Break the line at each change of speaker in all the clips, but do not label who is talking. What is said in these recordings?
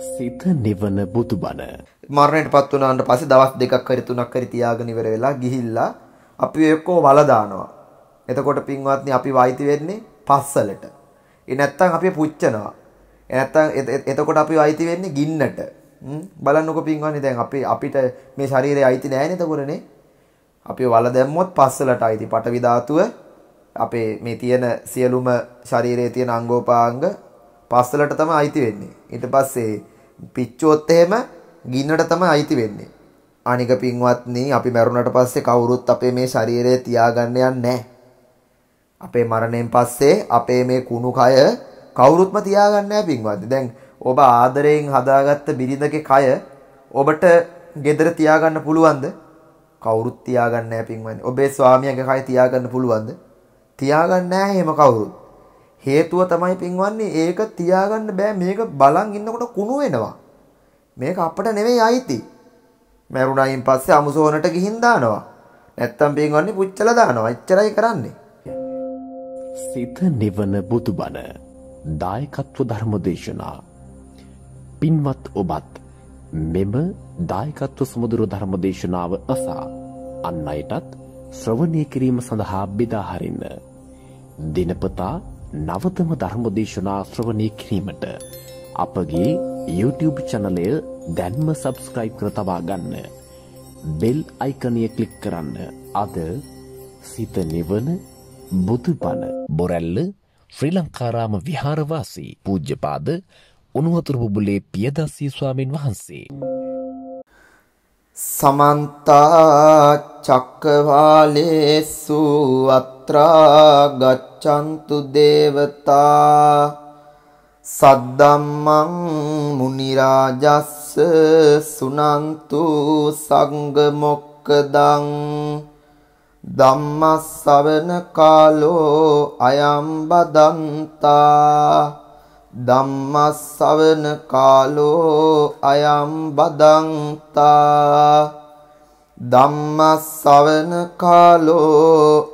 සිත නිවන බුදුබණ.
මරණයට පත් වුණාට පස්සේ දවස් දෙකක් හරි තුනක් හරි තියාගෙන ඉවර වෙලා ගිහිල්ලා අපි එක්කෝ වල දානවා. එතකොට පින්වත්නි අපි වයිති වෙන්නේ පස්සලට. ඒ නැත්තම් අපි පුච්චනවා. ඒ නැත්තම් එතකොට අපි වයිති වෙන්නේ ගින්නට. බලන්නකො පින්වත්නි දැන් අපි අපිට මේ ශරීරය අයිති නැහැ නේද අපි වල දැම්මොත් පස්සලට අයිති. පටවි ධාතුව අපේ මේ තියෙන සියලුම ශරීරයේ තියෙන අංගෝපාංග පස්සලට තමයි අයිති වෙන්නේ. ඊට පස්සේ පිච්චුවොත් එහෙම ගින්නට තමයි අයිති වෙන්නේ. අනික පින්වත්නි අපි මැරුණට පස්සේ කවුරුත් අපේ මේ ශරීරය තියාගන්න යන්නේ නැහැ. අපේ මරණයෙන් පස්සේ අපේ මේ කුණු කය කවුරුත්ම තියාගන්න නැහැ පින්වත්නි. දැන් ඔබ ආදරයෙන් හදාගත්ත බිරිඳගේ කය ඔබට ගෙදර තියාගන්න පුළුවන්ද? කවුරුත් තියාගන්න නැහැ පින්වත්නි. ඔබේ ස්වාමියාගේ කය තියාගන්න පුළුවන්ද? තියාගන්න නැහැ එහෙම කවුරුත්. හේතුව තමයි පින්වන්නේ ඒක තියාගන්න බෑ මේක බලන් ඉන්නකොට කුණු වෙනවා. මේක අපිට නෙවෙයි අයිති. මරුණයින් පස්සේ අමුසෝනට ගිහින් දානවා. නැත්තම් පින්වන්නේ පුච්චලා දානවා. එච්චරයි කරන්නේ. සිත නිවන බුදුබණ දායකත්ව ධර්මදේශනා
පින්වත් ඔබත් මෙම දායකත්ව සමුදුරු ධර්මදේශනාව අසා අන් අයටත් ශ්‍රවණය කිරීම සඳහා බෙදා හරින්න දිනපතා නවතම ධර්මදේශනා ශ්‍රවණය කිරීමට අපගේ YouTube චනලය දැන්ම සබස්ක්‍රයිබ් කර තබා ගන්න. බෙල් අයිකනය කලික් කරන්න අද සිත නිවන බුදුපන බොරැල්ල ශ්‍රී ලංකාරාම විහාරවාසී පූජ්‍යපාද උනුවතුරු බුබුලේ පියදස්සී ස්වාමින් වහන්සේ.
සමන්තා චක්කවාලේසු අත්‍රාගත් ගච්ඡන්තු දේවතා සද්දම්මං මුනි රාජස්ස සුනන්තු සංඝ මොක්කදං ධම්මස්සවන කාලෝ අයම් බදන්තා ධම්මස්සවන කාලෝ අයම් බදන්තා ධම්මස්සවන කාලෝ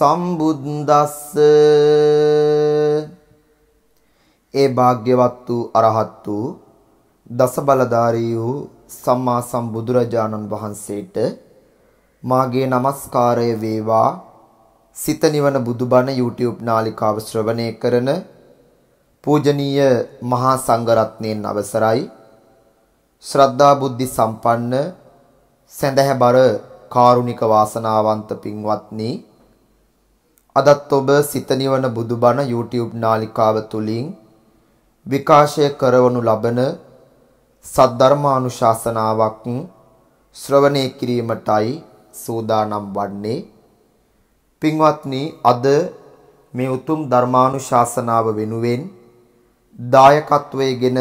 සම්බුද්දස්ස ඒ භාග්‍යවත් වූ අරහත් වූ දසබලධාරී වූ සම්මා සම්බුදුරජාණන් වහන්සේට මාගේ নমස්කාරය වේවා සිත නිවන බුදුබණ YouTube නාලිකාව ශ්‍රවණය කරන පූජනීය මහා සංඝරත්නයන් අවසරයි ශ්‍රද්ධා බුද්ධි සම්පන්න සැඳැහැබර කාරුණික වාසනාවන්ත පින්වත්නි අදත් ඔබ සිත නිවන බුදුබණ YouTube නාලිකාව තුලින් විකාශය කරවනු ලබන සද්ධර්මානුශාසනාවක් ශ්‍රවණය කිරීමටයි සූදානම් වන්නේ පින්වත්නි අද මේ උතුම් ධර්මානුශාසනාව වෙනුවෙන් දායකත්වයේගෙන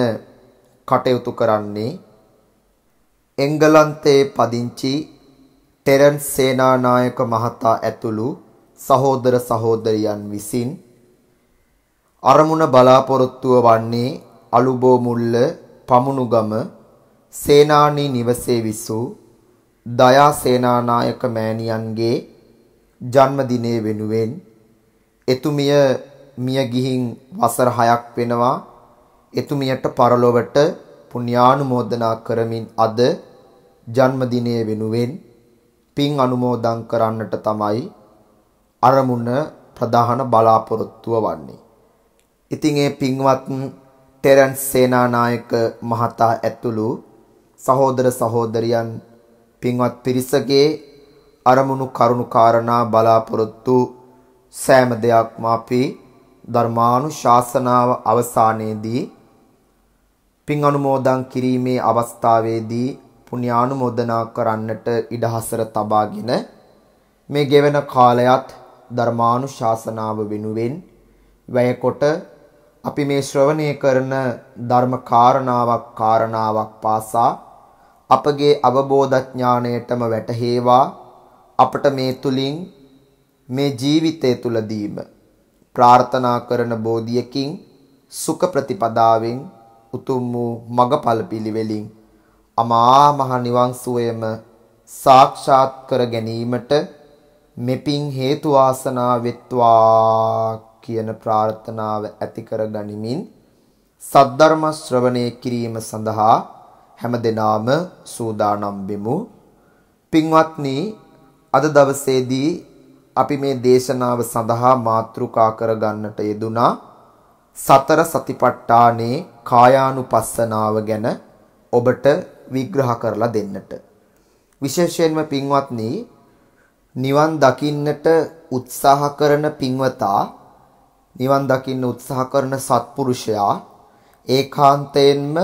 කටයුතු කරන්නේ එංගලන්තයේ පදිංචි ටෙරන්ස් සේනානායක මහතා ඇතුළු සහෝදර සහෝදරියන් විසින් අරමුණ බලාපොරොත්තුව වන්නේ අලුබෝ මුල්ල පමුණුගම සේනානි නිවසේ විසූ දයා සේනානායක මෑණියන්ගේ ජන්මදිනය වෙනුවෙන් එතුමිය මිය ගිහින් වසර 6ක් වෙනවා එතුමියට පරලොවට පුණ්‍යානුමෝදනා කරමින් අද ජන්මදිනය වෙනුවෙන් පින් අනුමෝදන් කරන්නට තමයි අරමුණ ප්‍රධාන බලාපොරොත්තුව වන්නේ. ඉතින් ඒ පින්වත් ටෙරන්ස් සේනානායක මහතා ඇතුළු සහෝදර සහෝදරියන් පින්වත් පිරිසගේ අරමුණු කරුණු කාරණා බලාපොරොත්තු සෑම දෙයක්ම අපි ධර්මානු ශාසනාව අවසානයේදී පින් අනුමෝදන් කිරීමේ අවස්ථාවේදී පුණ්‍යානුමෝදනා කරන්නට ඉඩහසර තබාගෙන මේ ගෙවන කාලයත් ධර්මානුශාසනාව වෙනුවෙන් වැයකොට අපි මේ ශ්‍රවණය කරන ධර්ම කාරණාවක් කාරණාවක් පාසා අපගේ අවබෝධඥාණයටම වැටහේවා අපට මේ තුලින් මේ ජීවිතය තුලදීම ප්‍රාර්ථනා කරන බෝධියකින් සුඛ ප්‍රතිපදාවෙන් උතුම් වූ මගඵල පිළිවෙලින් අමා මහ නිවන් සුවයම සාක්ෂාත් කර ගැනීමට මෙපින් හේතු වාසනා වෙත්වා කියන ප්‍රාර්ථනාව ඇති කර ගනිමින් සද්ධර්ම ශ්‍රවණය කිරීම සඳහා හැමදෙනාම සූදානම් වෙමු. පින්වත්නි, අද දවසේදී අපි මේ දේශනාව සඳහා මාතෘකා කරගන්නට යෙදුනා සතර සතිපට්ඨානේ කායානුපස්සනාව ගැන ඔබට විග්‍රහ කරලා දෙන්නට. විශේෂයෙන්ම පින්වත්නි නිවන් දකින්නට උත්සාහ කරන පින්වතා නිවන් දකින්න උත්සාහ කරන සත්පුරුෂයා ඒකාන්තයෙන්ම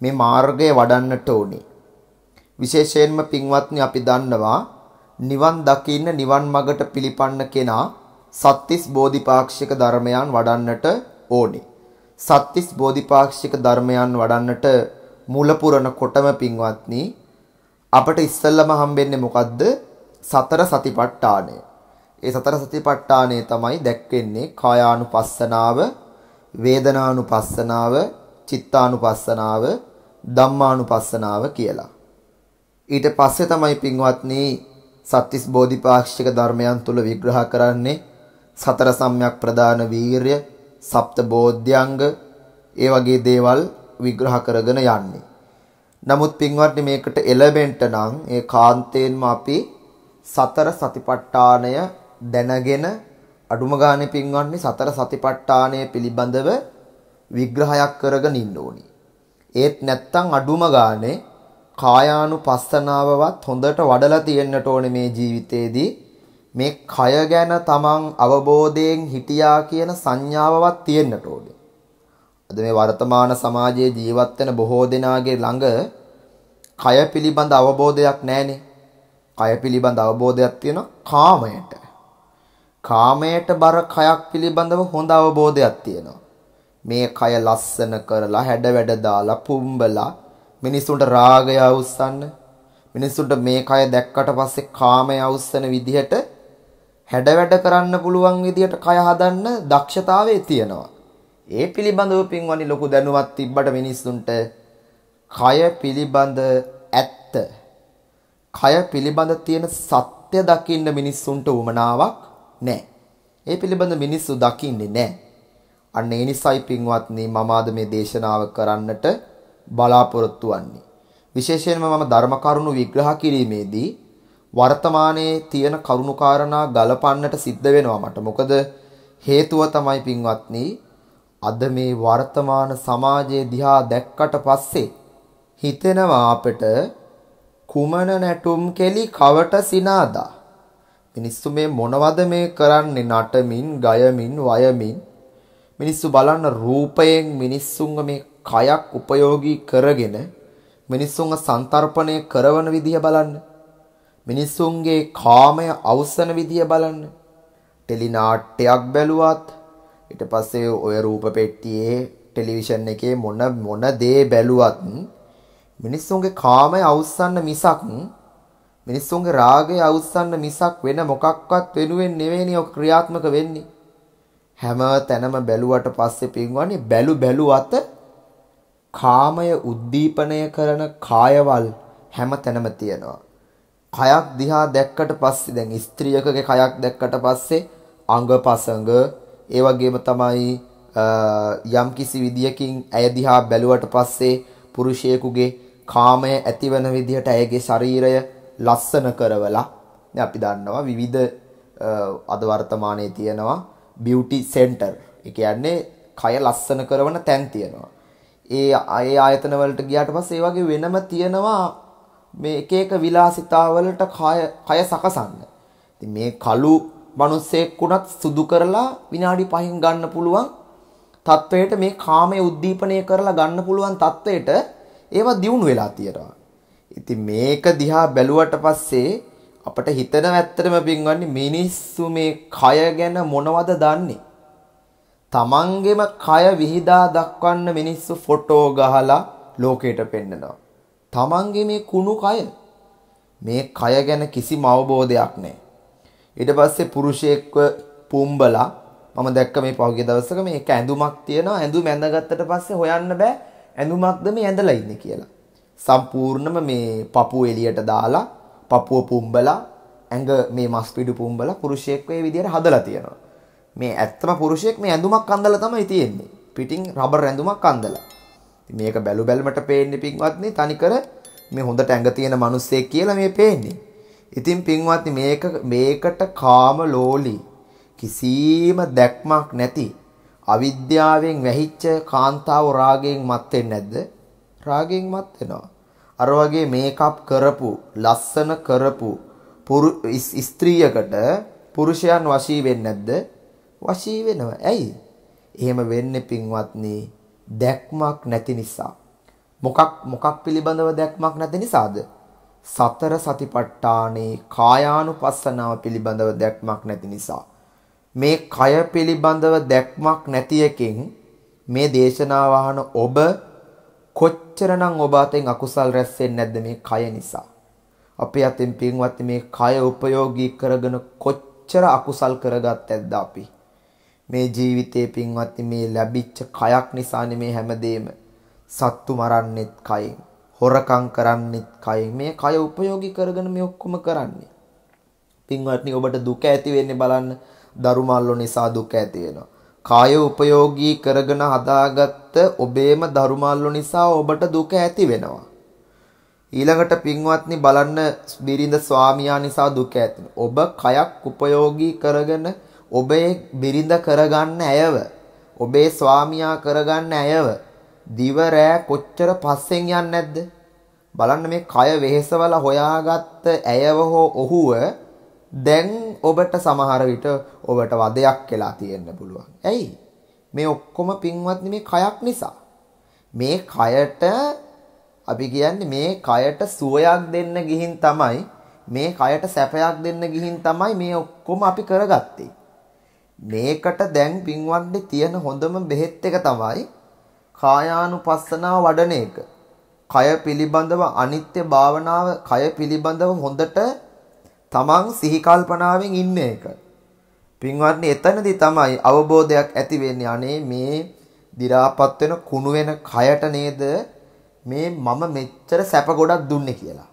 මේ මාර්ගය වඩන්නට ඕනේ. විශේෂයෙන්ම පින්වත්නි අපි දන්නවා නිවන් දකින්න නිවන් මගට පිළිපන්න කෙනා සත්‍තිස් බෝධිපාක්ෂික ධර්මයන් වඩන්නට ඕනේ. සත්‍තිස් බෝධිපාක්ෂික ධර්මයන් වඩන්නට මුල පුරන කොටම පින්වත්නි අපට ඉස්සෙල්ලම හම්බෙන්නේ මොකද්ද? සතර සතිපට්ඨානය. ඒ සතර සතිපට්ඨානය තමයි දැක්වෙන්නේ කායානුපස්සනාව, වේදනානුපස්සනාව, චිත්තානුපස්සනාව, ධම්මානුපස්සනාව කියලා. ඊට පස්සේ තමයි පින්වත්නි සත්‍තිස් බෝධිපාක්ෂික ධර්මයන් තුල විග්‍රහ කරන්නේ සතර සම්‍යක් ප්‍රදාන වීරය, සප්ත බෝධ්‍යංග, ඒ වගේ දේවල් විග්‍රහ කරගෙන යන්නේ. නමුත් පින්වත්නි මේකට එලෙමන්ට් නම් ඒ කාන්තේන්ම අපි සතර සතිපට්ඨානය දැනගෙන අඩුම ගානේ පින්වන්නේ සතර සතිපට්ඨානය පිළිබඳව විග්‍රහයක් කරගෙන ඉන්න ඕනි. ඒත් නැත්තම් අඩුම ගානේ කායානුපස්සනාවවත් හොඳට වඩලා තියෙන්නට ඕනේ මේ ජීවිතේදී. මේ කය ගැන තමන් අවබෝධයෙන් හිටියා කියන සංඥාවවත් තියෙන්නට ඕනේ. අද මේ වර්තමාන සමාජයේ ජීවත් වෙන බොහෝ දෙනාගේ ළඟ කය පිළිබඳ අවබෝධයක් නැහැනේ. කය පිළිබඳ අවබෝධයක් තියෙනවා කාමයට. කාමයට බර කයක් පිළිබඳව හොඳ අවබෝධයක් තියෙනවා. මේ කය ලස්සන කරලා හැඩ වැඩ දාලා පුම්බලා මිනිසුන්ට රාගය අවුස්සන්න මිනිසුන්ට මේ කය දැක්කට පස්සේ කාමය අවුස්සන විදිහට හැඩ වැඩ කරන්න පුළුවන් විදිහට කය හදන්න දක්ෂතාවයේ තියෙනවා. ඒ පිළිබඳව පින්වනි ලොකු දැනුමක් තිබ්බට මිනිසුන්ට කය පිළිබඳ ඇත්ත කය පිළිබඳ තියෙන සත්‍ය දකින්න මිනිස්සුන්ට උමනාවක් නැහැ. ඒ පිළිබඳ මිනිස්සු දකින්නේ නැහැ. අන්න ඒ නිසායි පින්වත්නි මම ආද මේ දේශනාව කරන්නට බලාපොරොත්තු වෙන්නේ. විශේෂයෙන්ම මම ධර්ම කරුණු විග්‍රහ කිරීමේදී වර්තමානයේ තියෙන කරුණුකාරණා ගලපන්නට සිද්ධ වෙනවා මට. මොකද හේතුව තමයි පින්වත්නි අද මේ වර්තමාන සමාජයේ දිහා දැක්කට පස්සේ හිතෙනවා අපිට කුමන නැටුම් කෙලි කවට සිනාදා මිනිස්සු මේ මොනවද මේ කරන්නේ නටමින් ගයමින් වයමින් මිනිස්සු බලන්න රූපයෙන් මිනිස්සුන්ගේ මේ කයක් ප්‍රයෝගී කරගෙන මිනිස්සුන්ගේ සංතරපණය කරන විදිය බලන්න මිනිස්සුන්ගේ කාමය අවසන විදිය බලන්න ටෙලි නාට්‍යයක් බැලුවත් ඊට පස්සේ ඔය රූප පෙට්ටියේ ටෙලිවිෂන් එකේ මොන මොන දේ බැලුවත් මිනිස්සුන්ගේ කාමය අවුස්සන්න මිසක් මිනිස්සුන්ගේ රාගය අවුස්සන්න මිසක් වෙන මොකක්වත් වෙනුවෙන් නෙවෙයි ඔක ක්‍රියාත්මක වෙන්නේ. හැම තැනම බැලුවට පස්සේ පින්වන්නේ බැලු බැලු අත කාමය උද්දීපනය කරන කායවල් හැම තැනම තියෙනවා. කයක් දිහා දැක්කට පස්සේ දැන් ස්ත්‍රියකගේ කයක් දැක්කට පස්සේ අංගපසංග ඒ වගේම තමයි යම් කිසි විදියකින් ඇය දිහා බැලුවට පස්සේ පුරුෂයෙකුගේ කාමය ඇතිවන විදිහට ඇයගේ ශරීරය ලස්සන කරවලා අපි දන්නවා විවිධ අද වර්තමානයේ තියෙනවා බියුටි සෙන්ටර්. ඒ කියන්නේ කය ලස්සන කරන තැන් තියෙනවා. ඒ අය ආයතන වලට ගියාට පස්සේ ඒ වගේ වෙනම තියෙනවා මේ එක එක විලාසිතා වලට කය කය සකසන්න. ඉතින් මේ කළු මිනිස්සෙක් උනත් සුදු කරලා විනාඩි 5කින් ගන්න පුළුවන් තත්වයට මේ කාමයේ උද්දීපනය කරලා ගන්න පුළුවන් තත්වයට ඒවා දියුණු වෙලා තියෙනවා. ඉතින් මේක දිහා බැලුවට පස්සේ අපට හිතන ඇත්තටම පින්වන්නේ මිනිස්සු මේ කය ගැන මොනවද දන්නේ? තමන්ගෙම කය විහිදා දක්වන්න මිනිස්සු ෆොටෝ ගහලා ලෝකයට පෙන්නනවා. තමන්ගේ මේ කුණු කය මේ කය ගැන කිසිම අවබෝධයක් නැහැ. ඊට පස්සේ පුරුෂයෙක්ව පුම්බලා මම දැක්ක මේ පහුගිය දවසක මේක ඇඳුමක් තියෙනවා ඇඳුම ඇඳගත්තට පස්සේ හොයන්න බෑ ඇඳුමක්ද මේ ඇඳලා ඉන්නේ කියලා. සම්පූර්ණම මේ පපුව එළියට දාලා පපුව පුම්බලා ඇඟ මේ මස් පිඩු පුම්බලා පුරුෂයෙක් මේ විදිහට හදලා තියෙනවා. මේ ඇත්තම පුරුෂයෙක් මේ ඇඳුමක් අඳලා තමයි තියෙන්නේ. පිටින් රබර් ඇඳුමක් අඳලා. මේක බැලු බැලමට පේන්නේ පින්වත්නි තනිකර මේ හොඳට ඇඟ තියෙන මිනිස්සෙක් කියලා මේ පේන්නේ. ඉතින් පින්වත්නි මේක මේකට කාම ලෝලි කිසිම දැක්මක් නැති අවිද්‍යාවෙන් වැහිච්ච කාන්තාව රාගයෙන් මත් වෙන්නේ නැද්ද? රාගයෙන් මත් වෙනවා. අර වගේ මේකප් කරපු, ලස්සන කරපු ස්ත්‍රියකට පුරුෂයන් වශී වෙන්නේ නැද්ද? වශී වෙනවා. ඇයි? එහෙම වෙන්නේ පින්වත්නි දැක්මක් නැති නිසා. මොකක් මොකක් පිළිබඳව දැක්මක් නැති නිසාද? සතර සතිපට්ඨානේ කායානුපස්සනාව පිළිබඳව දැක්මක් නැති නිසා. මේ කය පිළිබඳව දැක්මක් නැති එකෙන් මේ දේශනාව අහන ඔබ කොච්චරනම් ඔබ අතෙන් අකුසල් රැස් වෙන්නේ නැද්ද මේ කය නිසා අපේ අතෙන් පින්වත් මේ කය උපයෝගී කරගෙන කොච්චර අකුසල් කරගත්තද අපි මේ ජීවිතේ පින්වත් මේ ලැබිච්ච කයක් නිසානේ මේ හැමදේම සත්තු මරන්නෙත් කයින් හොරකම් කරන්නෙත් කයින් මේ කය උපයෝගී කරගෙන මේ ඔක්කොම කරන්නේ පින්වත්නි ඔබට දුක ඇති වෙන්නේ බලන්න දරුමල්ලෝ නිසා දුක ඇති වෙනවා. කාය උපයෝගී කරගෙන හදාගත්ත ඔබේම දරුමල්ලෝ නිසා ඔබට දුක ඇති වෙනවා. ඊළඟට පින්වත්නි බලන්න බිරිඳ ස්වාමියා නිසා දුක ඇති ඔබ කයක් උපයෝගී කරගෙන ඔබේ බිරිඳ කරගන්න ඇයව ඔබේ ස්වාමියා කරගන්න ඇයව දිව කොච්චර පස්සෙන් යන්නේ නැද්ද? බලන්න මේ කය වෙහෙසවල හොයාගත්ත ඇයව හෝ ඔහුව දැන් ඔබට සමහර විට ඔබට වදයක් වෙලා තියෙන්න පුළුවන්. ඇයි? මේ ඔක්කොම පින්වත්නි මේ කයක් නිසා. මේ කයට අපි කියන්නේ මේ කයට සුවයක් දෙන්න ගිහින් තමයි මේ කයට සැපයක් දෙන්න ගිහින් තමයි මේ ඔක්කොම අපි කරගත්තේ. මේකට දැන් පින්වත්නි තියෙන හොඳම බෙහෙත් එක තමයි කායානුපස්සනාව වඩන එක. කය පිළිබඳව අනිත්‍ය භාවනාව කය පිළිබඳව හොඳට තමන් සිහි කල්පනාවෙන් ඉන්න එක. පින්වත්නි එතනදී තමයි අවබෝධයක් ඇති වෙන්නේ අනේ මේ දි รา පත් වෙන කුණු වෙන කයට නේද මේ මම මෙච්චර සැප ගොඩක් දුන්නේ කියලා.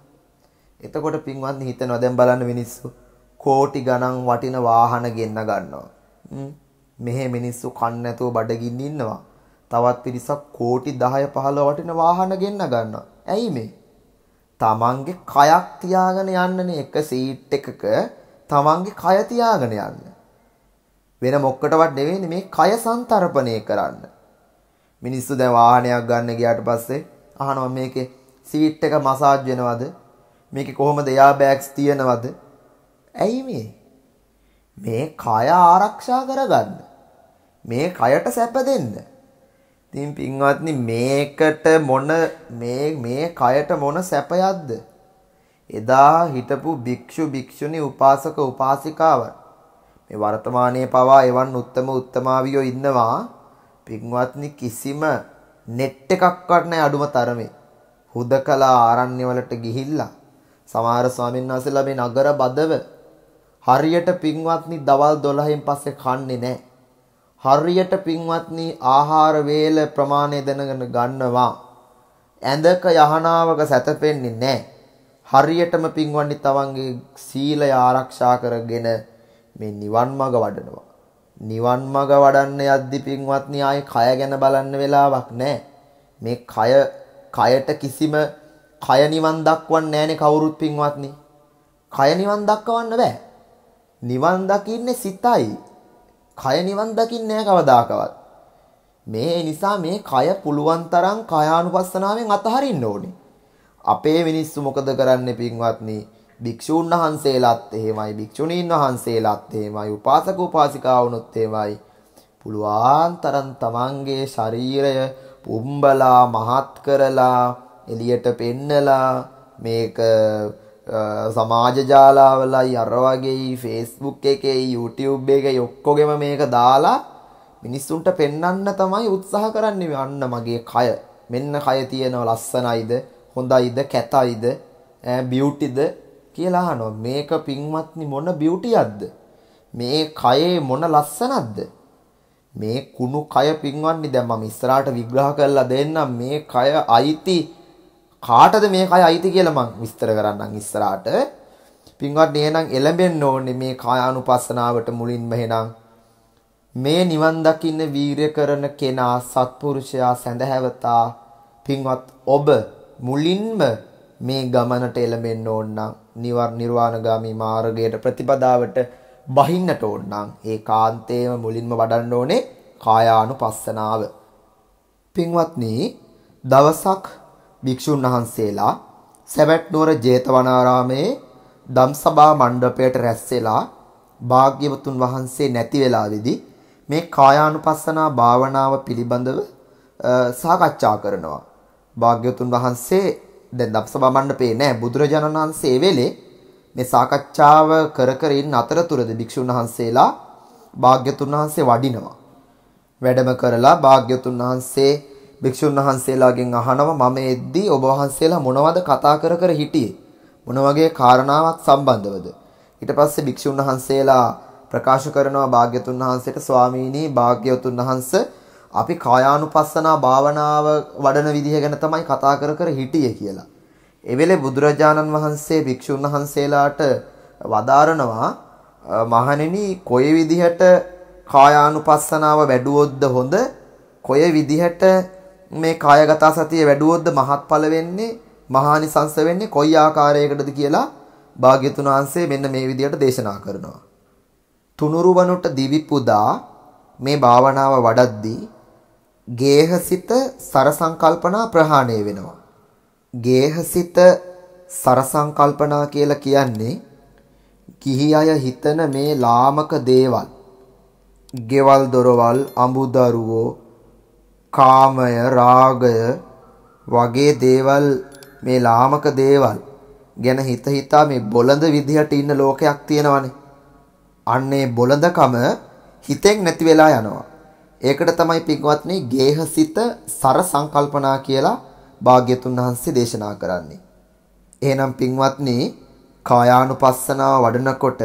එතකොට පින්වත්නි හිතනවා දැන් බලන්න මිනිස්සු කෝටි ගණන් වටින වාහන ගෙන්න ගන්නවා. මෙහි මිනිස්සු කන්න නැතුව බඩගින්න ඉන්නවා. තවත් පිරිසක් කෝටි 10 15 වටින වාහන ගෙන්න ගන්නවා. ඇයි මේ? තමන්ගේ කයක් තියාගෙන යන්නනේ එක සීට් එකක තමන්ගේ කය තියාගෙන යන්නේ. වෙන මොක්කටවත් නෙවෙයි මේ කය සංතරපණය කරන්න. මිනිස්සු දැන් වාහනයක් ගන්න ගියාට පස්සේ අහනවා මේකේ සීට් එක මසාජ් වෙනවද? මේකේ කොහොමද එයා බෑග්ස් තියනවද? ඇයි මේ? මේ කය ආරක්ෂා කරගන්න. මේ කයට සැප දෙන්න. ඉතින් පින්වත්නි මේකට මොන මේ මේ කයට මොන සැපයක්ද? එදා හිටපු භික්ෂු භික්ෂුණී උපාසක උපාසිකාවන් මේ වර්තමානයේ පවා එවන් උත්තම උත්තමාවියෝ ඉන්නවා. පින්වත්නි කිසිම net එකක්වත් නැහැ අඩුම තරමේ. හුදකලා ආරණ්‍ය වලට ගිහිල්ලා සමහර ස්වාමීන් වහන්සේලා මේ නගර බදව හරියට පින්වත්නි දවල් 12න් පස්සේ කන්නේ නැහැ. හරියට පින්වත්නි ආහාර වේල ප්‍රමාණය දැනගෙන ගන්නවා. ඇඳක යහනාවක සැතපෙන්නේ නැහැ. හරියටම පින්වන්දි තවන්ගේ සීලය ආරක්ෂා කරගෙන මේ නිවන් මඟ වඩනවා. නිවන් මඟ වඩන්න යද්දි පින්වත්නි ආයේ කය ගැන බලන්න වෙලාවක් නැහැ. මේ කය කයට කිසිම කය නිවන් දක්වන්නේ නැහනේ කවුරුත් පින්වත්නි. කය නිවන් දක්වන්න බෑ. නිවන් දකින්නේ සිතයි. කය නිවන් දකින්නේ නැහැ කවදාකවත්. මේ නිසා මේ කය පුළුවන් තරම් කායානුපස්සනාවෙන් අතහරින්න ඕනේ. අපේ මිනිස්සු මොකද කරන්නේ පින්වත්නි? භික්ෂූන් වහන්සේලාත් එහෙමයි භික්ෂුණීන් වහන්සේලාත් එහෙමයි උපාසක උපාසිකාවුනුත් එහෙමයි පුළුවන් තරම් තමන්ගේ ශරීරය පුම්බලා මහත් කරලා එළියට පෙන්නලා මේක සමාජ ජාලාවලයි අර වගේ Facebook එකේ YouTube එකේ ඔක්කොගෙම මේක දාලා මිනිස්සුන්ට පෙන්වන්න තමයි උත්සාහ කරන්නේ අන්න මගේ කය මෙන්න කය තියෙනවා ලස්සනයිද හොඳයිද කැතයිද බියුටිද කියලා අහනවා. මේක පින්වත්නි මොන බියුටියක්ද? මේ කයේ මොන ලස්සනක්ද? මේ කුණු කය පින්වත්නි දැන් මම ඉස්සරහට විග්‍රහ කරලා දෙන්නම් මේ කය අයිති කාටද මේ කය අයිති කියලා මම විස්තර කරන්නම් ඉස්සරහට. පින්වත්නි එහෙනම් එළඹෙන්න ඕනේ මේ කායානුපස්සනාවට මුලින්ම එහෙනම් මේ නිවන් දකින්න වීරය කරන කෙනා සත්පුරුෂයා සැඳහැවතා පින්වත් ඔබ මුලින්ම මේ ගමනට එළඹෙන්න ඕන නම් නිර්වාණගාමි මාර්ගයට ප්‍රතිපදාවට බහින්නට ඕන නම් ඒ කාන්තේම මුලින්ම වඩන්න ඕනේ කායානුපස්සනාව. පින්වත්නි දවසක් භික්ෂුන් වහන්සේලා සැවැත් නුවර ජේතවනාරාමේ ධම්සභා මණ්ඩපයට රැස් වෙලා භාග්‍යවතුන් වහන්සේ නැති වෙලාවේදී මේ කායානුපස්සනා භාවනාව පිළිබඳව සාකච්ඡා කරනවා. භාග්‍යවතුන් වහන්සේ දැන් දප්සභා මණ්ඩපේ නෑ බුදුරජාණන් වහන්සේ වෙලේ මේ සාකච්ඡාව කර කර ඉන්න අතරතුරද භික්ෂුන් වහන්සේලා භාග්‍යතුන් වහන්සේ වඩිනවා. වැඩම කරලා භාග්‍යතුන් වහන්සේ භික්ෂුන් වහන්සේලාගෙන් අහනවා මම එද්දී ඔබ වහන්සේලා මොනවද කතා කර කර හිටියේ මොන වගේ කාරණාවක් සම්බන්ධවද ඊට පස්සේ භික්ෂුන් වහන්සේලා ප්‍රකාශ කරනවා භාග්‍යතුන් වහන්සේට ස්වාමීනි භාග්‍යතුන් වහන්සේ අපි කායානුපස්සනා භාවනාව වඩන විදිහ ගැන තමයි කතා කර කර හිටියේ කියලා. එවෙලේ බුදුරජාණන් වහන්සේ භික්ෂුන් වහන්සේලාට වදාරනවා මහණෙනි කොයි විදිහට කායානුපස්සනාව වැඩුවොත්ද හොඳ කොයි විදිහට මේ කායගත සතිය වැඩුවොත්ද මහත්ඵල වෙන්නේ මහානිසංස වෙන්නේ කොයි ආකාරයකටද කියලා භාග්‍යතුන් වහන්සේ මෙන්න මේ විදිහට දේශනා කරනවා. තුනුරුවනුට දිවි පුදා මේ භාවනාව වඩද්දී ගේහසිත සරසංකල්පනා ප්‍රහාණය වෙනවා. ගේහසිත සරසංකල්පනා කියලා කියන්නේ කිහි අය හිතන මේ ලාමක දේවල්. ගෙවල් දොරවල්, අඹුදරුවෝ, කාමය, රාගය වගේ දේවල් මේ ලාමක දේවල් ගැන හිත හිතා මේ බොළඳ විදිහට ඉන්න ලෝකයක් තියෙනවනේ. අන්නේ බොළඳකම හිතෙන් නැති වෙලා යනවා. ඒකට තමයි පින්වත්නි ගේහසිත සර සංකල්පනා කියලා භාග්‍යතුන් වහන්සේ දේශනා කරන්නේ. එහෙනම් පින්වත්නි කායානුපස්සනාව වඩනකොට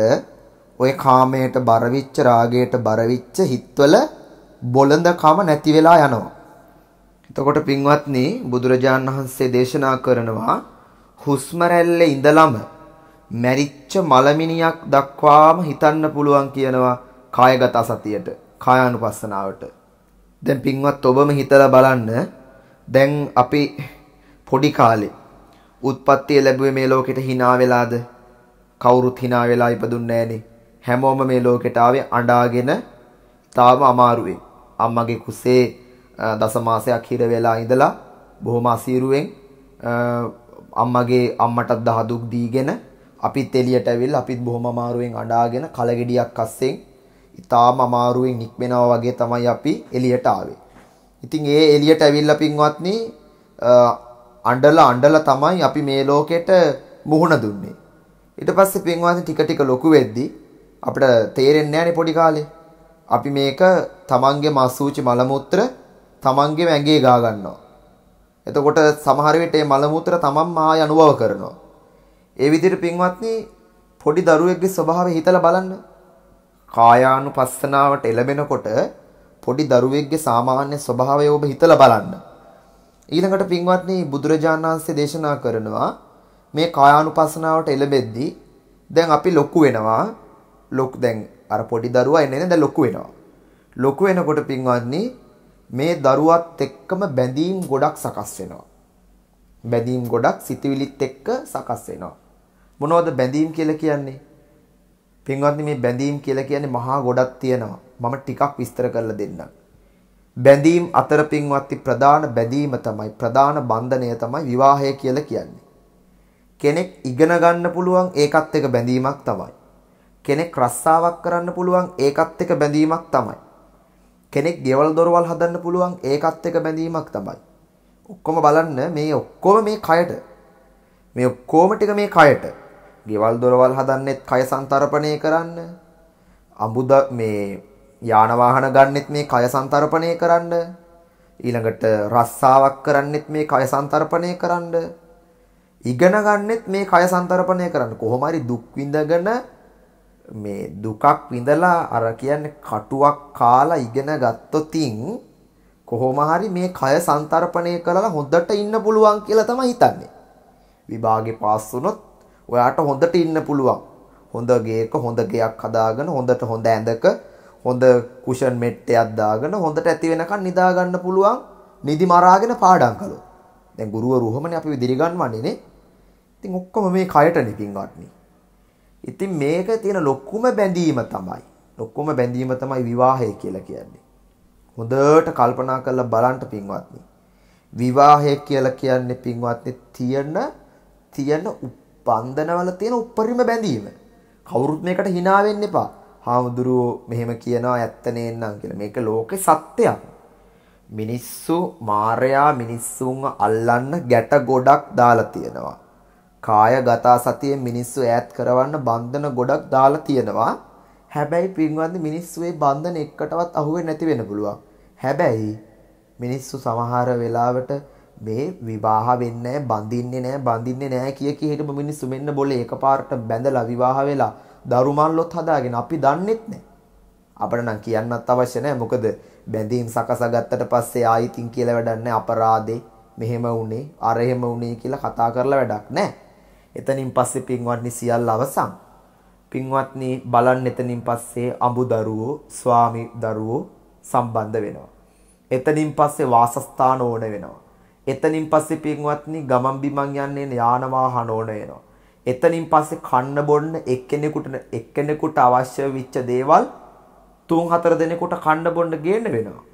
ඔය කාමයට බරවිච්ච රාගයට බරවිච්ච හිත්වල බොළඳකම නැති වෙලා යනවා. එතකොට පින්වත්නි බුදුරජාන් වහන්සේ දේශනා කරනවා හුස්ම රැල්ලේ ඉඳලම මැරිච්ච මලමිනියක් දක්වාම හිතන්න පුළුවන් කියනවා කායගත සතියට. කායානුපස්සනාවට. දැන් පින්වත් ඔබම හිතලා බලන්න දැන් අපි පොඩි කාලේ උත්පත්ති ලැබුවේ මේ ලෝකෙට hina වෙලාද කවුරුත් hina වෙලා ඉපදුන්නේ නැහනේ හැමෝම මේ ලෝකෙට ආවේ අඬාගෙන තාම අමාරුවෙන් අම්මගේ කුසේ දස මාසයක් හිර වෙලා ඉඳලා බොහොම අසීරුවෙන් අම්මගේ අම්මටත් දහ දුක් දීගෙන අපිත් එළියට ඇවිල්ලා අපිත් බොහොම අමාරුවෙන් අඬාගෙන කලගෙඩියක් අස්සෙන් ඉතාම අමාරුවෙන් නික්මෙනවා වගේ තමයි අපි එළියට ආවේ. ඉතින් ඒ එළියට ඇවිල්ලා පින්වත්නි අඬලා අඬලා තමයි අපි මේ ලෝකෙට මුහුණ දුන්නේ. ඊට පස්සේ පින්වත්නි ටික ටික ලොකු වෙද්දී අපිට තේරෙන්නේ නැහැනේ පොඩි කාලේ. අපි මේක තමන්ගේ මාසූචි මල මුත්‍ර තමන්ගේම ඇඟේ ගා ගන්නවා. එතකොට සමහර විට මේ මල මුත්‍ර තමන්ම ආය අනුභව කරනවා. ඒ විදිහට පින්වත්නි පොඩි දරුවෙක්ගේ ස්වභාවය හිතලා බලන්න. කායානුපස්සනාවට එළඹෙනකොට පොඩි දරුවෙක්ගේ සාමාන්‍ය ස්වභාවය ඔබ හිතලා බලන්න. ඊළඟට පින්වත්නි බුදුරජාණන් වහන්සේ දේශනා කරනවා මේ කායානුපස්සනාවට එළඹෙද්දී දැන් අපි ලොකු වෙනවා. ලොක් දැන් අර පොඩි දරුවා එන්නේ දැන් ලොකු වෙනවා. ලොකු වෙනකොට පින්වත්නි මේ දරුවත් එක්කම බැඳීම් ගොඩක් සකස් වෙනවා. බැඳීම් ගොඩක් සිතවිලිත් එක්ක සකස් වෙනවා. මොනවද බැඳීම් කියලා කියන්නේ? පින්වත්නි මේ බැඳීම් කියලා කියන්නේ මහා ගොඩක් තියෙනවා. මම ටිකක් විස්තර කරලා දෙන්නම්. බැඳීම් අතර පින්වත්නි ප්‍රධාන බැඳීම තමයි ප්‍රධාන බන්ධනය තමයි විවාහය කියලා කියන්නේ. කෙනෙක් ඉගෙන ගන්න පුළුවන් ඒකත් එක බැඳීමක් තමයි. කෙනෙක් රස්සාවක් කරන්න පුළුවන් ඒකත් එක බැඳීමක් තමයි. කෙනෙක් ගෙවල් දොරවල් හදන්න පුළුවන් ඒකත් එක බැඳීමක් තමයි. ඔක්කොම බලන්න මේ ඔක්කොම මේ කයට මේ ඔක්කොම ටික මේ කයට ගෙවල් දොරවල් හදන්නෙත් කය සංතරපණය කරන්න. අඹුද මේ යාන වාහන ගන්නෙත් මේ කය සංතරපණය කරන්න. ඊළඟට රස්සාවක් කරන්නෙත් මේ කය සංතරපණය කරන්න. ඉගෙන ගන්නෙත් මේ කය සංතරපණය කරන්න. කොහොම හරි දුක් විඳගෙන මේ දුකක් විඳලා අර කියන්නේ කටුවක් කාලා ඉගෙන ගත්තොතින් කොහොම හරි මේ කය සංතරපණය කරලා හොඳට ඉන්න පුළුවන් කියලා තමයි හිතන්නේ. විභාගේ පාස් වුණොත් ඔයාට හොඳට ඉන්න පුළුවන්. හොඳ ගේක හොඳ ගයක් හදාගෙන හොඳට හොඳ ඇඳක හොඳ කුෂන් මෙට්ටයක් දාගෙන හොඳට ඇති වෙනකන් නිදා ගන්න පුළුවන් නිදි මරාගෙන පාඩම් කළොත්. දැන් ගුරුවරු ඔහමනේ අපි විදිරි ගන්නවන්නේනේ. ඉතින් ඔක්කොම මේ කයට නිපින්වත්නි. ඉතින් මේක තියෙන ලොකුම බැඳීම තමයි. ලොකුම බැඳීම තමයි විවාහය කියලා කියන්නේ. හොඳට කල්පනා කරලා බලන්න පින්වත්නි. විවාහය කියලා කියන්නේ පින්වත්නි තියෙන තියෙන බන්ධනවල තියෙන උපරිම බැඳීම. කවුරුත් මේකට hina වෙන්න එපා. හාමුදුරුවෝ මෙහෙම කියනවා ඇත්ත නේන්නම් කියලා. මේක ලෝකේ සත්‍යයක්. මිනිස්සු මායයා මිනිස්සුන්ව අල්ලන්න ගැට ගොඩක් දාලා තියෙනවා. කායගත සතිය මිනිස්සු ඈත් කරවන්න බන්ධන ගොඩක් දාලා තියෙනවා. හැබැයි පින්වත්නි මිනිස්සු ඒ බන්ධන එකකටවත් අහුවෙන්නේ නැති වෙන්න පුළුවන්. හැබැයි මිනිස්සු සමහර වෙලාවට මේ විවාහ වෙන්නේ නැහැ, බඳින්නේ නැහැ, බඳින්නේ නැහැ කිය කී හිටපු මිනිස්සු මෙන්න බොලේ එකපාරට බැඳලා විවාහ වෙලා දරුමල්ලොත් හදාගෙන අපි දන්නෙත් නැහැ. අපිට නම් කියන්නත් අවශ්‍ය නැහැ. මොකද බැඳීම් සකසා ගත්තට පස්සේ ආයිතින් කියලා වැඩක් නැහැ. අපරාදේ මෙහෙම වුනේ, අර එහෙම වුනේ කියලා කතා කරලා වැඩක් නැහැ. එතනින් පස්සේ පින්වත්නි සියල්ල අවසන්. පින්වත්නි බලන්න එතනින් පස්සේ අඹු දරුවෝ, ස්වාමි දරුවෝ සම්බන්ධ වෙනවා. එතනින් පස්සේ වාසස්ථාන ඕන වෙනවා. එතනින් පස්සේ පින්වත්නි ගමන් බිමන් යන්නේ යාන වාහන ඕන වෙනවා. එතනින් පස්සේ කන්න බොන්න එක්කෙනෙකුට එක්කෙනෙකුට අවශ්‍ය වෙච්ච දේවල් තුන් හතර දෙනෙකුට කන්න බොන්න ගේන්න වෙනවා.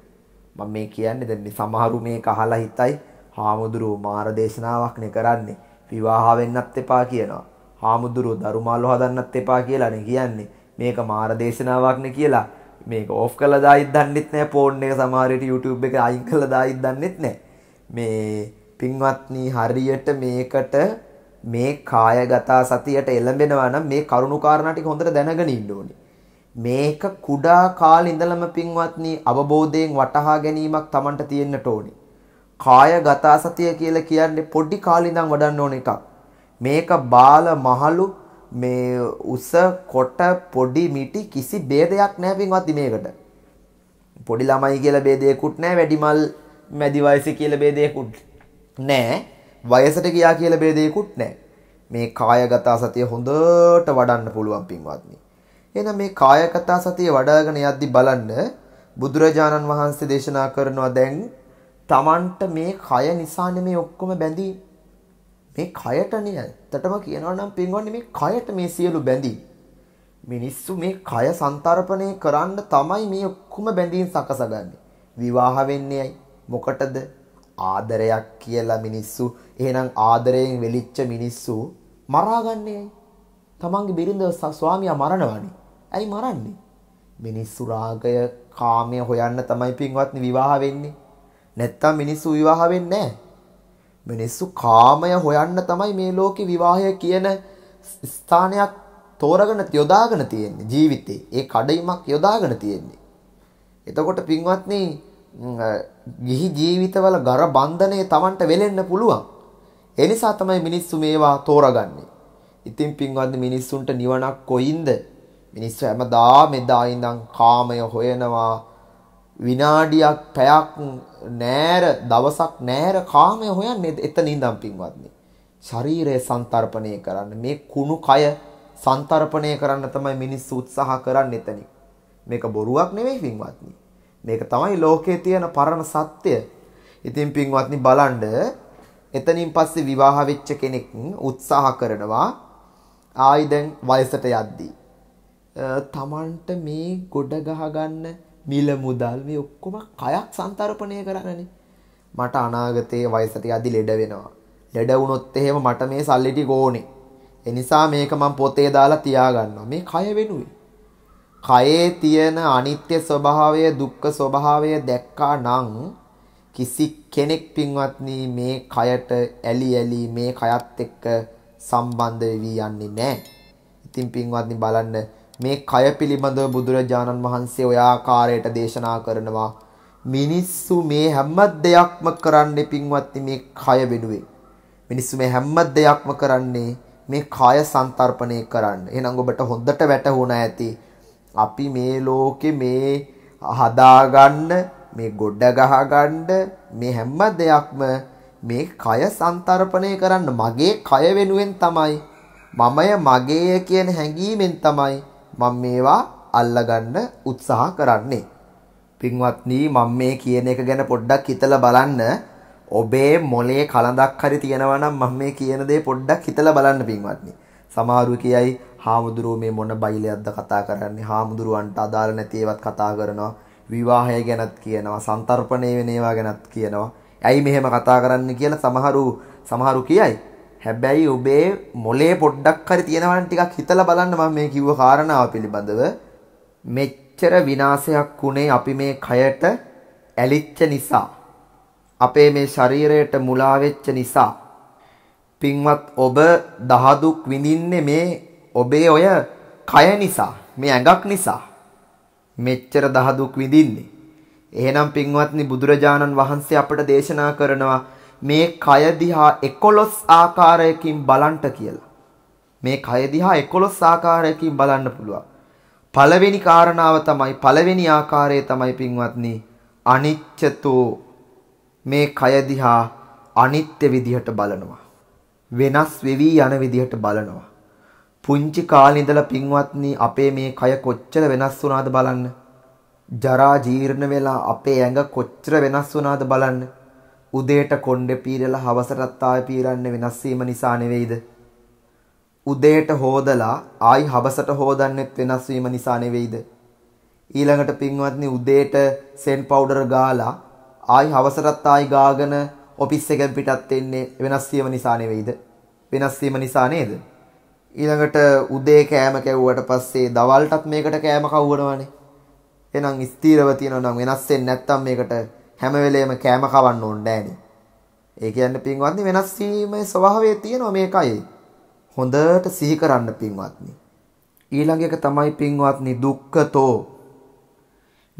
මම මේ කියන්නේ දැන් සමහරු මේ කහලා හිතයි හාමුදුරුවෝ මාර දේශනාවක් නේ කරන්නේ. විවාහ වෙන්නත් එපා කියනවා. හාමුදුරුවෝ දරුමාළු හදන්නත් එපා කියලානේ කියන්නේ. මේක මාර දේශනාවක් නේ කියලා. මේක ඕෆ් කරලා දායිත් දන්නෙත් නැහැ. ෆෝන් එක සමහර විට YouTube එක අයින් කරලා දායිත් දන්නෙත් නැහැ. මේ පින්වත්නි හරියට මේකට මේ කායගත සතියට එළඹෙනවා නම් මේ කරුණුකාරණා ටික හොඳට දැනගෙන ඉන්න ඕනේ. මේක කුඩා කාලේ ඉඳලම පින්වත්නි අවබෝධයෙන් වටහා ගැනීමක් Tamanට තියෙන්නට ඕනේ. කායගත සතිය කියලා කියන්නේ පොඩි කාලේ ඉඳන් වඩන්න ඕන එකක්. මේක බාල මහලු මේ උස කොට පොඩි මිටි කිසි ભેදයක් නැහැ පින්වත්නි මේකට. පොඩි ළමයි කියලා ભેදයක්වත් නැහැ වැඩිමල් මැදි වයසේ කියලා ભેදයකුත් නැහැ. වයසට ගියා කියලා ભેදයකුත් නැහැ. මේ කායගත සතිය හොඳට වඩන්න පුළුවන් පින්වත්නි. එහෙනම් මේ කායගත සතිය වඩ아가න යද්දි බලන්න බුදුරජාණන් වහන්සේ දේශනා කරනවා දැන් Tamanට මේ කය නිසා නෙමේ ඔක්කොම බැඳී මේ කයට නේ ඇත්තටම කියනවා නම් පින්වත්නි මේ කයට මේ සියලු බැඳී මිනිස්සු මේ කය සංතරපණය කරන්න තමයි මේ ඔක්කොම බැඳීම් සකසගන්නේ. විවාහ වෙන්නේයි මොකටද ආදරයක් කියලා මිනිස්සු එහෙනම් ආදරයෙන් වෙලිච්ච මිනිස්සු මරාගන්නේ ඇයි? තමන්ගේ බිරිඳ ස්වාමියා මරණවනේ. ඇයි මරන්නේ? මිනිස්සු රාගය කාමය හොයන්න තමයි පින්වත්නි විවාහ වෙන්නේ. නැත්තම් මිනිස්සු විවාහ වෙන්නේ මිනිස්සු කාමය හොයන්න තමයි මේ ලෝකේ විවාහය කියන ස්ථානයක් තෝරගෙන යොදාගෙන තියෙන්නේ ජීවිතේ. ඒ කඩයිමක් යොදාගෙන තියෙන්නේ. එතකොට පින්වත්නි ගිහි ජීවිතවල ගර බන්ධනය Tamanට වෙලෙන්න පුළුවන්. ඒ නිසා තමයි මිනිස්සු මේවා තෝරගන්නේ. ඉතින් පින්වත්නි මිනිස්සුන්ට නිවනක් කොයින්ද? මිනිස්සු හැමදාම එදා ඉඳන් කාමය හොයනවා. විනාඩියක් පැයක් නෑර දවසක් නෑර කාමය හොයන්නේ එතන ඉඳන් පින්වත්නි. ශරීරය සංතරපණය කරන්න මේ කුණු කය සංතරපණය කරන්න තමයි මිනිස්සු උත්සාහ කරන්නේ එතන. මේක බොරුවක් නෙවෙයි පින්වත්නි. මේක තමයි ලෝකයේ තියෙන පරම සත්‍ය. ඉතින් පින්වත්නි බලන්න එතනින් පස්සේ විවාහ වෙච්ච කෙනෙක් උත්සාහ කරනවා ආයි දැන් වයසට යද්දී තමන්ට මේ ගොඩ ගහගන්න මිල මුදල් මේ ඔක්කොම කයක් සන්තරපණය කරන්නේ මට අනාගතයේ වයසට යද්දි ලෙඩ වෙනවා ලෙඩ වුණොත් එහෙම මට මේ සල්ලි ටික ඕනේ ඒ නිසා මේක මම පොතේ දාලා තියාගන්නවා මේ කය වෙනුයි කයේ තියෙන අනිත්‍ය ස්වභාවය දුක්ඛ ස්වභාවය දැක්කා නම් කිසි කෙනෙක් පින්වත්නි මේ කයට ඇලි ඇලි මේ කයත් එක්ක සම්බන්ධ වෙවි යන්නේ නැහැ. ඉතින් පින්වත්නි බලන්න මේ කය පිළිබඳව බුදුරජාණන් වහන්සේ ඔය ආකාරයට දේශනා කරනවා. මිනිස්සු මේ හැම දෙයක්ම කරන්නේ පින්වත්නි මේ කය වෙනුවෙන්. මිනිස්සු මේ හැම දෙයක්ම කරන්නේ මේ කය සංතරපණය කරන්න. එහෙනම් ඔබට හොඳට වැටහුණා ඇති අපි මේ ලෝකෙ මේ හදාගන්න මේ ගොඩ ගහගන්න මේ හැම දෙයක්ම මේ කය සංතරපණය කරන්න මගේ කය වෙනුවෙන් තමයි මමය මගේය කියන හැඟීමෙන් තමයි මම මේවා අල්ලගන්න උත්සාහ කරන්නේ පින්වත්නි මම මේ කියන එක ගැන පොඩ්ඩක් හිතලා බලන්න ඔබේ මොලේ කලඳක් හරි තියෙනවා නම් මම මේ කියන දේ පොඩ්ඩක් හිතලා බලන්න පින්වත්නි සමහරු කියයි හාමුදුරුවෝ මේ මොන බයිලයක්ද කතා කරන්නේ හාමුදුරුවන්ට අදාළ නැති ඒවත් කතා කරනවා විවාහය ගැනත් කියනවා සන්තර්පණය වෙන ඒවා ගැනත් කියනවා ඇයි මෙහෙම කතා කරන්න කියලා සමහරු සමහරු කියයි හැබැයි ඔබේ මොලේ පොඩ්ඩක් හරි තියෙනවනම් ටිකක් හිතලා බලන්න මම මේ කිව්ව කාරණාව පිළිබඳව මෙච්චර විනාශයක් වුණේ අපි මේ කයට ඇලිච්ච නිසා අපේ මේ ශරීරයට මුලා වෙච්ච නිසා පින්වත් ඔබ දහදුක් විඳින්නේ මේ ඔබේ ඔය කය නිසා මේ ඇඟක් නිසා මෙච්චර දහ දුක් විඳින්නේ. එහෙනම් පින්වත්නි බුදුරජාණන් වහන්සේ අපට දේශනා කරනවා මේ කය දිහා 11 ආකාරයකින් බලන්න කියලා. මේ කය දිහා 11 ආකාරයකින් බලන්න පුළුවන්. පළවෙනි කාරණාව තමයි පළවෙනි ආකාරය තමයි පින්වත්නි අනිච්චතෝ මේ කය දිහා අනිත්‍ය විදිහට බලනවා. වෙනස් වෙවි යන විදිහට බලනවා. පුංචි කාලේ ඉඳලා පින්වත්නි අපේ මේ කය කොච්චර වෙනස් වුණාද බලන්න. ජරා ජීර්ණ වෙලා අපේ ඇඟ කොච්චර වෙනස් වුණාද බලන්න. උදේට කොණ්ඩේ පීරලා හවසටත් ආයෙ පීරන්නේ වෙනස් වීම නිසා නෙවෙයිද? උදේට හොදලා ආයි හවසට හොදන්නෙත් වෙනස් වීම නිසා නෙවෙයිද? ඊළඟට පින්වත්නි උදේට සෙන් පවුඩර් ගාලා ආයි හවසටත් ආයි ගාගෙන ඔෆිස් එකෙන් පිටත් වෙන්නේ වෙනස් වීම නිසා නෙවෙයිද? වෙනස් වීම නිසා නේද? ඊළඟට උදේ කෑම කැව්වට පස්සේ දවල්ටත් මේකට කෑම කව්වනවානේ. එහෙනම් ස්ථිරව තියෙනවා නම් වෙනස් වෙන්නේ නැත්තම් මේකට හැම වෙලෙම කෑම කවන්න ඕනේ නෑනේ. ඒ කියන්නේ පින්වත්නි වෙනස් වීමේ ස්වභාවය තියෙනවා මේකයි. හොඳට සිහි කරන්න පින්වත්නි. ඊළඟ එක තමයි පින්වත්නි දුක්ඛතෝ.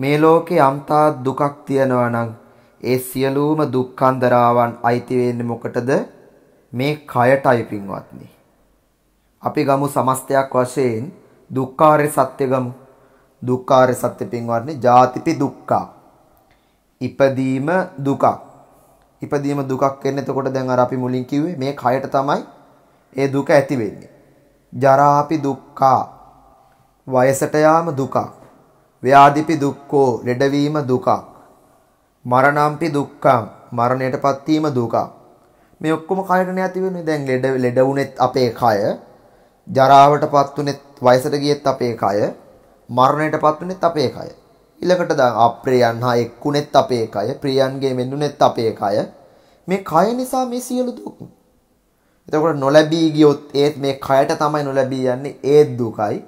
මේ ලෝකේ යම්තා දුකක් තියෙනවා නම් ඒ සියලුම දුක්ඛන්දරාවන් අයිති වෙන්නේ මොකටද? මේ කයටයි පින්වත්නි. අපි ගමු සමස්තයක් වශයෙන් දුක්ඛාරය සත්‍ය ගමු. දුක්ඛාරය සත්‍ය පින්වත්නි ජාතිපි දුක්ඛා. ඉපදීම දුකක්. ඉපදීම දුකක් වෙන්නේ එතකොට දැන් අර අපි මුලින් කිව්වේ මේ කයට තමයි ඒ දුක ඇති වෙන්නේ. ජරාපි දුක්ඛා. වයසට යාම දුකක්. ව්‍යාධිපි දුක්ඛෝ ලෙඩවීම දුකක්. මරණම්පි දුක්ඛං මරණයටපත් වීම දුකක්. මේ ඔක්කොම කයටනේ ඇති වෙන්නේ. දැන් ලෙඩ ලෙඩ වුණෙත් අපේ කය. ජරාවටපත් උනේත් වයසට ගියෙත් අපේ කය මරණයටපත් උනේත් අපේ කය ඊළඟට දැන් අප්‍රියයන් හා එක්ුණෙත් අපේ කය ප්‍රියයන්ගේ වෙන්නුනේත් අපේ කය මේ කය නිසා මේ සියලු දුක් එතකොට නොලැබී ගියොත් ඒත් මේ කයට තමයි නොලැබී යන්නේ ඒත් දුකයි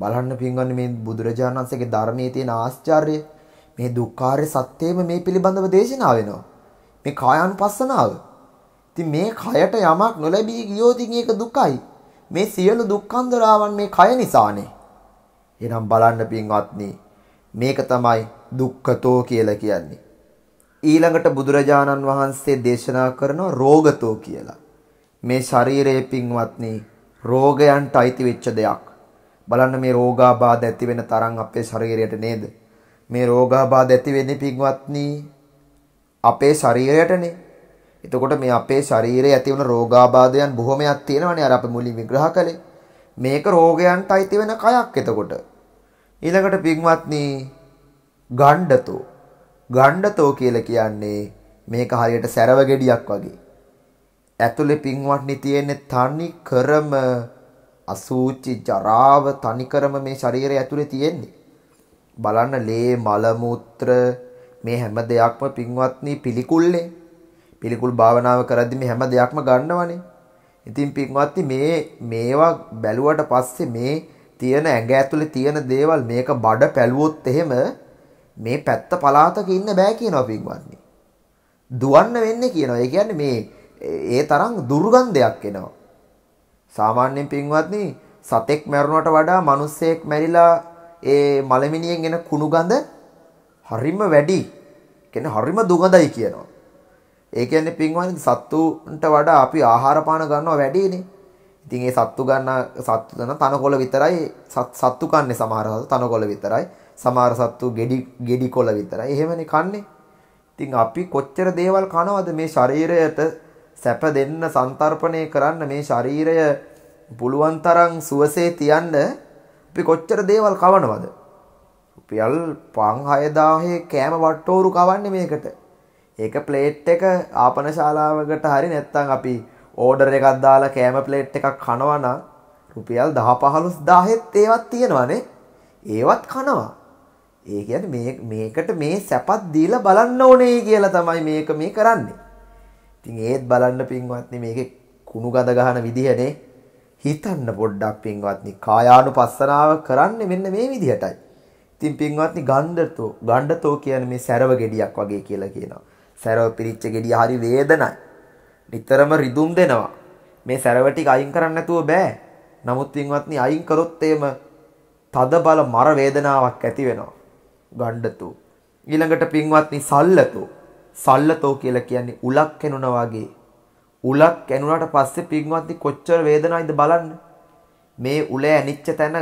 බලන්න පින්වන්නේ මේ බුදුරජාණන් වහන්සේගේ ධර්මයේ තියෙන ආශ්චර්යය මේ දුක්ඛාරය සත්‍යෙම මේ පිළිබඳව දේශනා වෙනවා. මේ කායાનුපස්සනාව. ඉතින් මේ කයට යමක් නොලැබී ගියොත් ඒක දුකයි. මේ සියලු දුක්ඛන්දරාවන් මේ කය නිසානේ. එහෙනම් බලන්න පින්වත්නි මේක තමයි දුක්ඛතෝ කියලා කියන්නේ. ඊළඟට බුදුරජාණන් වහන්සේ දේශනා කරන රෝගතෝ කියලා. මේ ශරීරයේ පින්වත්නි රෝගයන්ට අයිති වෙච්ච දෙයක්. බලන්න මේ රෝගාබාධ ඇති වෙන තරම් අපේ ශරීරයට නේද? මේ රෝගාබාධ ඇති වෙන්නේ පින්වත්නි අපේ ශරීරයටනේ. එතකොට මේ අපේ ශරීරයේ ඇතිවන රෝගාබාධයන් බොහොමයක් තියෙනවානේ අර අපි මුලින් විග්‍රහ කළේ. මේක රෝගයන්ට අයිති වෙන කයක් එතකොට. ඊළඟට පින්වත්නි ගණ්ඩතෝ. ගණ්ඩතෝ කියලා කියන්නේ මේක හරියට සැරව ගෙඩියක් වගේ. ඇතුලේ පින්වත්නි තියෙන්නේ තනි කරම අසූචි ජරාව තනි කරම මේ ශරීරය ඇතුලේ තියෙන්නේ. බලන්න ලේ මල මේ හැම දෙයක්ම පින්වත්නි පිළිකුල්නේ පිළිකුල් භාවනාව කරද්දි මේ හැම දෙයක්ම ගන්නවනේ. ඉතින් පින්වත්නි මේ මේවා බැලුවට පස්සේ මේ තියෙන ඇඟ ඇතුලේ තියෙන දේවල් මේක බඩ පැලුවොත් එහෙම මේ පැත්ත පලාතක ඉන්න බෑ කියනවා පින්වත්නි. දුවන්න වෙන්නේ කියනවා. ඒ කියන්නේ මේ ඒ තරම් දුර්ගන්ධයක් එනවා. සාමාන්‍යයෙන් පින්වත්නි සතෙක් මැරුණට වඩා මිනිස්සෙක් මැරිලා ඒ මලමිනියෙන් එන කුණු ගඳ හරිම වැඩි. කියන්නේ හරිම දුගඳයි කියනවා. ඒ කියන්නේ පින්වන්ත සත්තුන්ට වඩා අපි ආහාර පාන ගන්නවා වැඩිනේ. ඉතින් ඒ සත්තු ගන්න සත්තු දන තනකොළ විතරයි සත්තු කන්නේ සමහර සත්තු තනකොළ විතරයි. සමහර සත්තු ගෙඩි ගෙඩි කොළ විතරයි. එහෙමනේ කන්නේ. ඉතින් අපි කොච්චර දේවල් කනවද මේ ශරීරයට සැප දෙන්න සන්තර්පණය කරන්න මේ ශරීරය පුළුවන් තරම් සුවසේ තියන්න අපි කොච්චර දේවල් කවනවද? රුපියල් 5000 කෑම වට්ටෝරු කවන්නේ මේකට. ඒක ප්ලේට් එක ආපන ශාලාවකට හරි නැත්තං අපි ඕඩර් එකත් දාලා කෑම ප්ලේට් එකක් කනවන රුපියල් දහ පහළුස් දාහෙත් ඒවත් තියෙනවනේ ඒවත් කනවා ඒ ගැන මේකට මේ සැපත් දීල බලන්න ඕනේ කියලා තමයි මේක මේ කරන්නේ ඉතින් ඒත් බලන්න පින්වත්න මේක කුණු ගද ගහන විදිහනේ හිතන්න පොඩ්ඩක් පින්වත්නි කායානු පස්සනාව කරන්න මෙන්න මේ විදිහටයි. ඉතින් පින්වත්නි ගණ්ඩතෝ ගණ්ඩතෝ කියන්නේ මේ සැරව ගෙඩියක් වගේ කියලා කියනවා. සැරව පිරිච්ච ගෙඩිය හරි වේදනයි. නිතරම රිදුම් දෙනවා. මේ සැරව ටික අයින් කරන්න නැතුව බෑ. නමුත් වින්වත්නි අයින් කරොත් එම තද බල මර වේදනාවක් ඇති වෙනවා. ගණ්ඩතු. ඊළඟට පින්වත්නි සල්ලතු. සල්ලතෝ කියලා කියන්නේ උලක් කැනුනා වගේ. උලක් කැනුනාට පස්සේ පින්වත්නි කොච්චර වේදනයිද බලන්න. මේ උලේ ඇනිච්ච තැන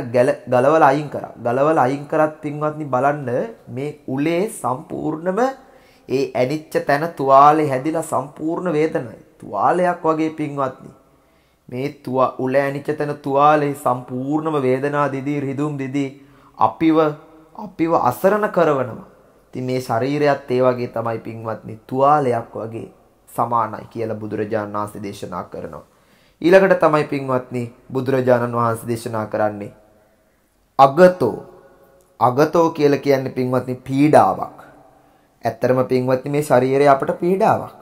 ගලවලා අයින් කරා. ගලවලා අයින් කරත් පින්වත්නි බලන්න මේ උලේ සම්පූර්ණම ඒ ඇනිච්ච තැන තුවාලේ හැදිලා සම්පූර්ණ වේදනයි. තුවාලයක් වගේ පින්වත්නි. මේ තුවා උල ඇනිච්ච තැන තුවාලේ සම්පූර්ණම වේදනා දිදී රිදුම් දිදී අපිව අපිව අසරණ කරවනවා. ඉතින් මේ ශරීරයත් ඒ වගේ තමයි පින්වත්නි තුවාලයක් වගේ සමානයි කියලා බුදුරජාණන් වහන්සේ දේශනා කරනවා. ඊළඟට තමයි පින්වත්නි බුදුරජාණන් වහන්සේ දේශනා කරන්නේ අගතෝ අගතෝ කියලා කියන්නේ පින්වත්නි පීඩාවක්. ඇත්තරම පින්වත්නි මේ ශරීරය අපට පීඩාවක්.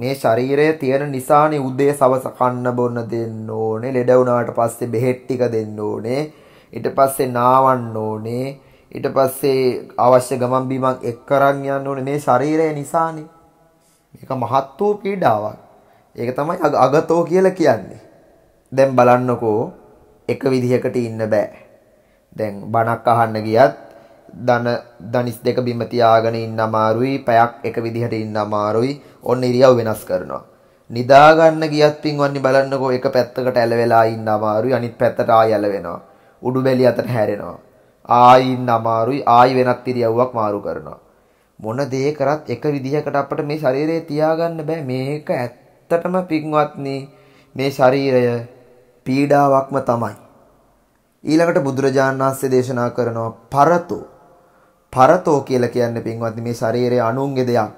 මේ ශරීරය තියෙන නිසානේ උදේ සවස කන්න බොන්න දෙන්න ඕනේ. ලෙඩ වුණාට පස්සේ බෙහෙත් ටික දෙන්න ඕනේ. ඊට පස්සේ නාවන්න ඕනේ. ඊට පස්සේ අවශ්‍ය ගමන් බිමන් එක් කරන් යන්න ඕනේ මේ ශරීරය නිසානේ. මේක මහත් වූ පීඩාවක්. ඒක තමයි අගතෝ කියලා කියන්නේ. දැන් බලන්නකෝ එක විදිහකට ඉන්න බෑ. දැන් බණක් අහන්න ගියත් දන දනිස් දෙක බිම තියාගෙන ඉන්න අමාරුයි පැයක් එක විදිහට ඉන්න අමාරුයි ඔන්න ඉරියව් වෙනස් කරනවා නිදා ගන්න ගියත් පින්වන්නේ බලන්නකෝ එක පැත්තකට ඇල වෙලා ඉන්න අමාරුයි අනිත් පැත්තට ආය ඇල වෙනවා උඩු බැලිය අතට හැරෙනවා ආයි ඉන්න අමාරුයි ආයි වෙනත් ඉරියව්වක් මාරු කරනවා මොන දේ කරත් එක විදිහකට අපිට මේ ශරීරය තියාගන්න බෑ මේක ඇත්තටම පින්වත්නි මේ ශරීරය පීඩාවක්ම තමයි ඊළඟට බුදුරජාණන් වහන්සේ දේශනා කරනවා පරතෝ පරතෝ කියලා කියන්නේ පින්වත්නි මේ ශරීරයේ අණුන්ගේ දෙයක්.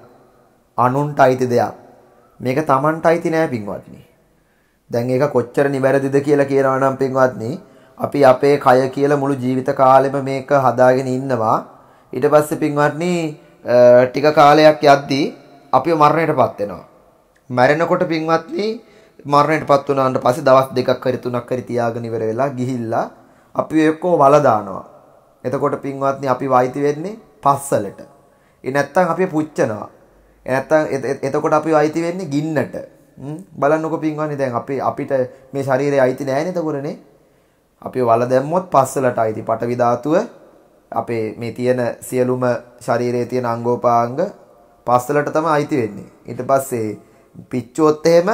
අණුන්ට අයිති දෙයක්. මේක Tamanට අයිති නෑ පින්වත්නි. දැන් ඒක කොච්චර නිවැරදිද කියලා කියනවා නම් පින්වත්නි අපි අපේ කය කියලා මුළු ජීවිත කාලෙම මේක හදාගෙන ඉන්නවා. ඊට පස්සේ පින්වත්නි ටික කාලයක් යද්දී අපි මරණයටපත් වෙනවා. මැරෙනකොට පින්වත්නි මරණයටපත් වුණාට පස්සේ දවස් දෙකක් හරි තුනක් හරි තියාගෙන ඉවර වෙලා ගිහිල්ලා අපි එක්කෝ වල දානවා. එතකොට පින්වත්නි අපි වයිති වෙන්නේ පස්සලට. ඒ නැත්තම් අපි පුච්චනවා. ඒ නැත්තම් එතකොට අපි වයිති වෙන්නේ ගින්නට. බලන්නකො පින්වත්නි දැන් අපි අපිට මේ ශරීරය අයිති නෑනේ එතකොටනේ. අපි වල දැම්මොත් පස්සලට අයිති. පටවි ධාතුව අපේ මේ තියෙන සියලුම ශරීරයේ තියෙන අංගෝපාංග පස්සලට තමයි අයිති වෙන්නේ. ඊට පස්සේ පිච්චුවොත් එහෙම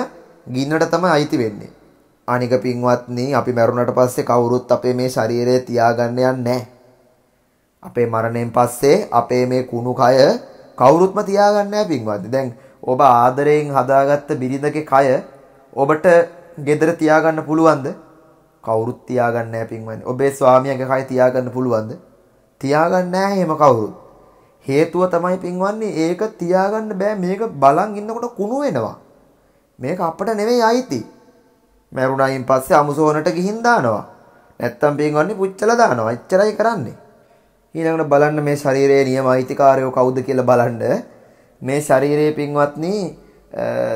ගින්නට තමයි අයිති වෙන්නේ. අනික පින්වත්නි අපි මැරුණට පස්සේ කවුරුත් අපේ මේ ශරීරය තියාගන්න යන්නේ නැහැ. අපේ මරණයෙන් පස්සේ අපේ මේ කුණු කය කවුරුත්ම තියාගන්න නැහැ පින්වත්නි. දැන් ඔබ ආදරයෙන් හදාගත්ත බිරිඳගේ කය ඔබට gedara තියාගන්න පුළුවන්ද? කවුරුත් තියාගන්න නැහැ පින්වත්නි. ඔබේ ස්වාමියාගේ කය තියාගන්න පුළුවන්ද? තියාගන්න නැහැ එහෙම කවුරුත්. හේතුව තමයි පින්වන්නේ ඒක තියාගන්න බෑ මේක බලන් ඉන්නකොට කුණු වෙනවා. මේක අපිට නෙවෙයි අයිති. මරුණයින් පස්සේ අමුසෝනට ගිහින් දානවා. නැත්තම් පින්වන්නේ පුච්චලා දානවා. එච්චරයි කරන්නේ. ඊළඟට බලන්න මේ ශරීරයේ නියම අයිතිකාරයෝ කවුද කියලා බලන්න. මේ ශරීරයේ පින්වත්නි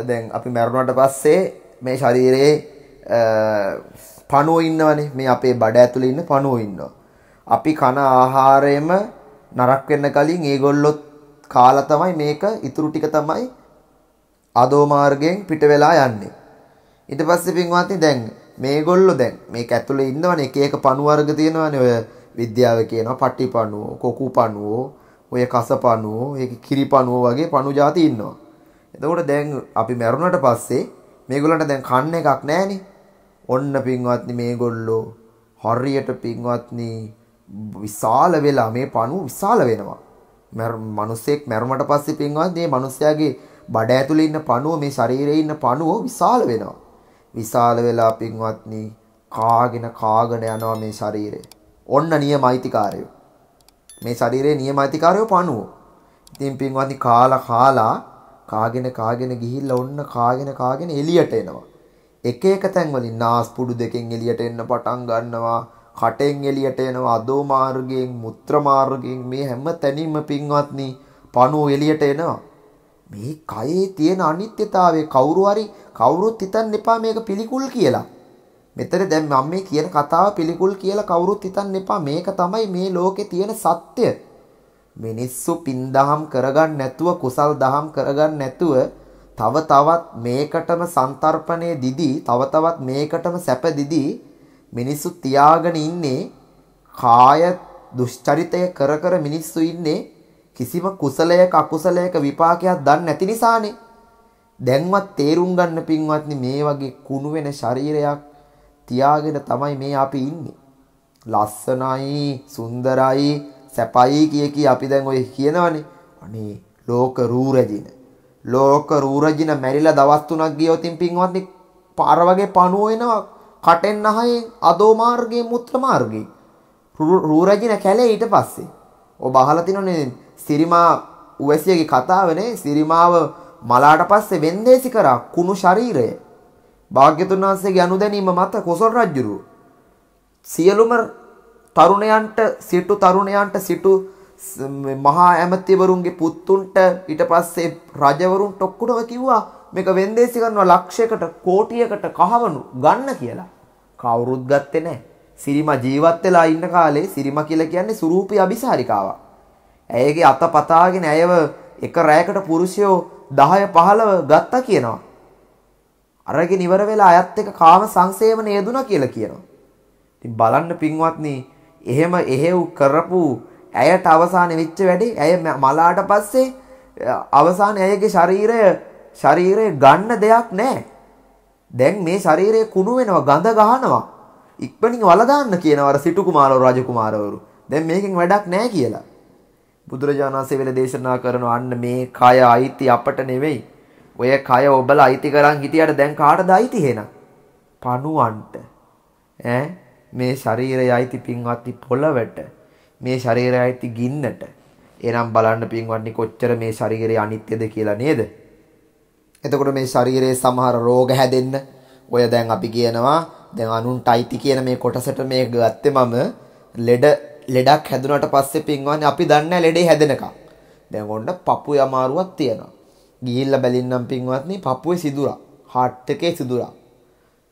දැන් අපි මැරුණාට පස්සේ මේ ශරීරයේ පණුව ඉන්නවනේ. මේ අපේ බඩ ඇතුලේ ඉන්න පණුව ඉන්නවා. අපි කන ආහාරයෙම නරක් වෙන්න කලින් ඒගොල්ලොත් කාලා තමයි මේක ඉතුරු ටික තමයි ආදෝ මාර්ගයෙන් පිට වෙලා යන්නේ. ඊට පස්සේ පින්වත්නි දැන් මේගොල්ලෝ දැන් මේක ඇතුලේ ඉන්නවනේ එක එක පණු වර්ග තියෙනවනේ ඔය විද්‍යාව කියනවා පට්ටි පණුව, කොකු පණුව, ඔය කස පණුව, ඒක කිරි පණුව වගේ පණු જાති ඉන්නවා. එතකොට දැන් අපි මැරුණට පස්සේ මේගොල්ලන්ට දැන් කන්න එකක් නැහනේ. ඔන්න පින්වත්නි මේගොල්ලෝ හරියට පින්වත්නි විශාල වෙලා මේ පණුව විශාල වෙනවා. මනුස්සෙක් මැරුණට පස්සේ පින්වත්නි මේ මිනිස්යාගේ බඩ ඇතුලේ ඉන්න පණුව මේ ශරීරයේ ඉන්න පණුව විශාල වෙනවා. විශාල වෙලා පින්වත්නි කාගෙන කාගෙන යනවා මේ ශරීරය. ඔන්න නියමයිතිකාරයෝ. මේ ශරීරයේ නියමයිතිකාරයෝ පණුවෝ. ඉතින් පින්වත්නි කාලා කාලා කාගෙන කාගෙන ගිහිල්ලා ඔන්න කාගෙන කාගෙන එළියට එනවා. එක එක තැන්වලින් නාස්පුඩු දෙකෙන් එළියට එන්න පටන් ගන්නවා. කටෙන් එළියට එනවා අදෝ මාර්ගයෙන් මුත්‍ර මාර්ගයෙන් මේ හැම තැනින්ම පින්වත්නි පණුව එළියට එනවා. මේ කයේ තියෙන අනිත්‍යතාවය කවුරු හරි කවුරුත් හිතන්න එපා මේක පිළිකුල් කියලා. මෙතන දැන් මම මේ කියන කතාව පිළිකුල් කියලා කවුරුත් හිතන්න එපා. මේක තමයි මේ ලෝකේ තියෙන සත්‍ය. මිනිස්සු පින් දහම් කරගන්න නැතුව කුසල් දහම් කරගන්න නැතුව තව තවත් මේකටම සන්තර්පණය දිදී තව තවත් මේකටම සැප දිදී මිනිස්සු තියාගෙන ඉන්නේ කාය දුෂ්චරිතය කර කර මිනිස්සු ඉන්නේ කිසිම කුසලයක අකුසලයක විපාකයක් දන්නේ නැති නිසානේ දැන්වත් තේරුම් ගන්න පින්වත්නි මේ වගේ කුණු වෙන ශරීරයක් තියාගෙන තමයි මේ අපි ඉන්නේ. ලස්සනයි, සුන්දරයි, සැපයි කිය කී අපි දැන් ඔය කියනවනේ. අනේ ලෝක රූරජින. ලෝක රූරජින මැරිලා දවස් 3ක් ගියොතින් පින්වත්නි පාර වගේ පණුව එනවා. කටෙන් අහයෙන් අදෝ මාර්ගයේ මුත්‍ර මාර්ගයේ. රූරජින කැලේ ඊට පස්සේ. ඔබ අහලා තිනෝනේ සිරිමා උවැසියගේ කතාවනේ සිරිමාව මලාට පස්සේ වෙන්දේසි කරා කුණු ශරීරය භාග්‍යතුන් වහන්සේගේ අනුදැනීම මත කොසල් රජුරු සියලුම තරුණයන්ට සිටු තරුණයන්ට සිටු මහා ඇමතිවරුන්ගේ පුත්තුන්ට ඊට පස්සේ රජවරුන්ට ඔක්කොටම කිව්වා මේක වෙන්දේසි කරනවා ලක්ෂයකට කෝටියකට කහවණු ගන්න කියලා. කවුරුත් ගත්තේ නැහැ. සිරිමා ජීවත් වෙලා ඉන්න කාලේ සිරිමා කියලා කියන්නේ සුරූපී අபிසාරිකාවක්. ඇයගේ අත පතාගෙන ඇයව එක රැයකට පුරුෂයෝ 10 15 ගත්තා කියනවා. අරගෙන ඉවර වෙලා අයත් එක කාම සංසේවන යෙදුණා කියලා කියනවා. ඉතින් බලන්න පින්වත්නි, එහෙම එහෙව් කරපු ඇයට අවසානයේ වෙච්ච වැඩේ ඇය මලාට පස්සේ අවසානයේ ඇයගේ ශරීරය ශරීරය ගන්න දෙයක් නැහැ. දැන් මේ ශරීරය කුණු වෙනවා, ගඳ ගහනවා. ඉක්මනින් වල දාන්න කියනවා අර සිටු කුමාරවරු රජ කුමාරවරු. දැන් මේකෙන් වැඩක් නැහැ කියලා. බුදුරජාණන් වහන්සේ වෙල දේශනා කරන අන්න මේ කය අයිති අපට නෙවෙයි. ඔය කය ඔබල අයිති කරන් හිටියට දැන් කාටද අයිති එහෙනම්? පණුවන්ට. ඈ මේ ශරීරය අයිති පින්වත්ටි පොළවට. මේ ශරීරය අයිති ගින්නට. එහෙනම් බලන්න පින්වත්නි කොච්චර මේ ශරීරය අනිත්‍යද කියලා නේද? එතකොට මේ ශරීරයේ සමහර රෝග හැදෙන්න ඔය දැන් අපි කියනවා දැන් අනුන්ට අයිති කියන මේ කොටසට මේ ගත්තේ මම ලෙඩ ලෙඩක් හැදුනට පස්සේ පින්වත්නි අපි දන්නේ ලෙඩේ හැදෙනකම්. දැන් ඔන්න පපු යමාරුවක් තියෙනවා. ගිහිල්ල බැලින්නම් පින්වත්නි පපුුවේ සිදුරා හට් එකේ සිදුරා.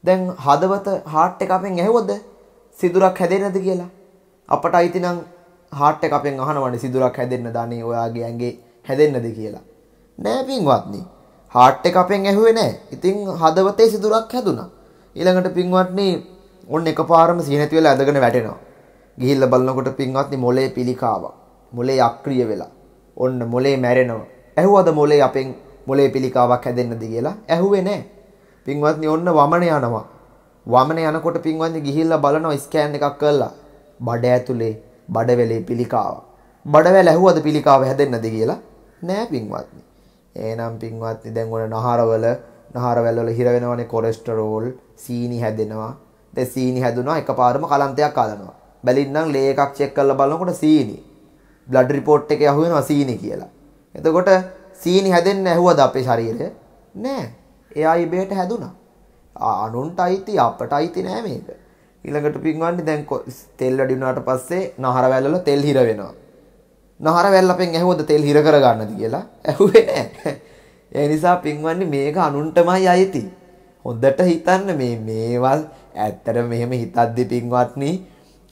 දැන් හදවත හාට් එක අපෙන් ඇහවොද සිදුරක් හැදෙන්නද කියලා. අපට අයිතිනම් හාට් එක අපෙන් අහනවනේ සිදුරක් හැදෙන්න දනේ ඔයාගේ ඇඟේ හැදෙන්නද කියලා. නෑ පින්වත්නි. හාට් එක අපෙන් ඇහුවේ නෑ. ඉතින් හදවතේ සිදුරක් හැදුනා. ඊළඟට පින්වත්නි ඔන්න එකපාරම සීනති වෙලා ඇදගෙන වැටෙනවා. ගිහිල්ලා බලනකොට පින්වත්නි මොලේ පිළිකාවක්. මොලේ අක්‍රිය වෙලා. ඔන්න මොලේ මැරෙනවා. ඇහුවද මොලේ අපෙන් මොලේ පිළිකාවක් හැදෙන්නද කියලා? ඇහුවේ නෑ. පින්වත්නි ඔන්න වමන යනවා. වමන යනකොට පින්වත්නි ගිහිල්ලා බලනවා ස්කෑන් එකක් කරලා. බඩ ඇතුලේ බඩ වැලේ පිළිකාව. බඩ වැල ඇහුවද පිළිකාව හැදෙන්නද කියලා? නෑ පින්වත්නි. එහෙනම් පින්වත්නි දැන් ඔන්න නහරවල නහරවල වල හිර වෙනවනේ කොලෙස්ටරෝල්, සීනි හැදෙනවා. දැන් සීනි හැදුනා එකපාරම කලන්තයක් අලනවා. බැලින්නම් ලේ එකක් චෙක් කරලා බලනකොට සීනි. බ්ලඩ් රිපෝට් එකේ අහුවෙනවා සීනි කියලා. එතකොට සීනි හැදෙන්න ඇහුවද අපේ ශරීරය? නෑ. එයා ඉබේට හැදුනා. අනුන්ට අයිති අපට අයිති නෑ මේක. ඊළඟට පින්වන්නේ දැන් තෙල් වැඩි වුණාට පස්සේ නහර වැල්වල තෙල් හිර වෙනවා. නහර වැල්ල අපෙන් ඇහුවද තෙල් හිර කරගන්නද කියලා? ඇහුවේ නෑ. ඒ නිසා පින්වන්නේ මේක අනුන්ටමයි අයිති. හොඳට හිතන්න මේ මේවල් ඇත්තට මෙහෙම හිතද්දි පින්වත්නි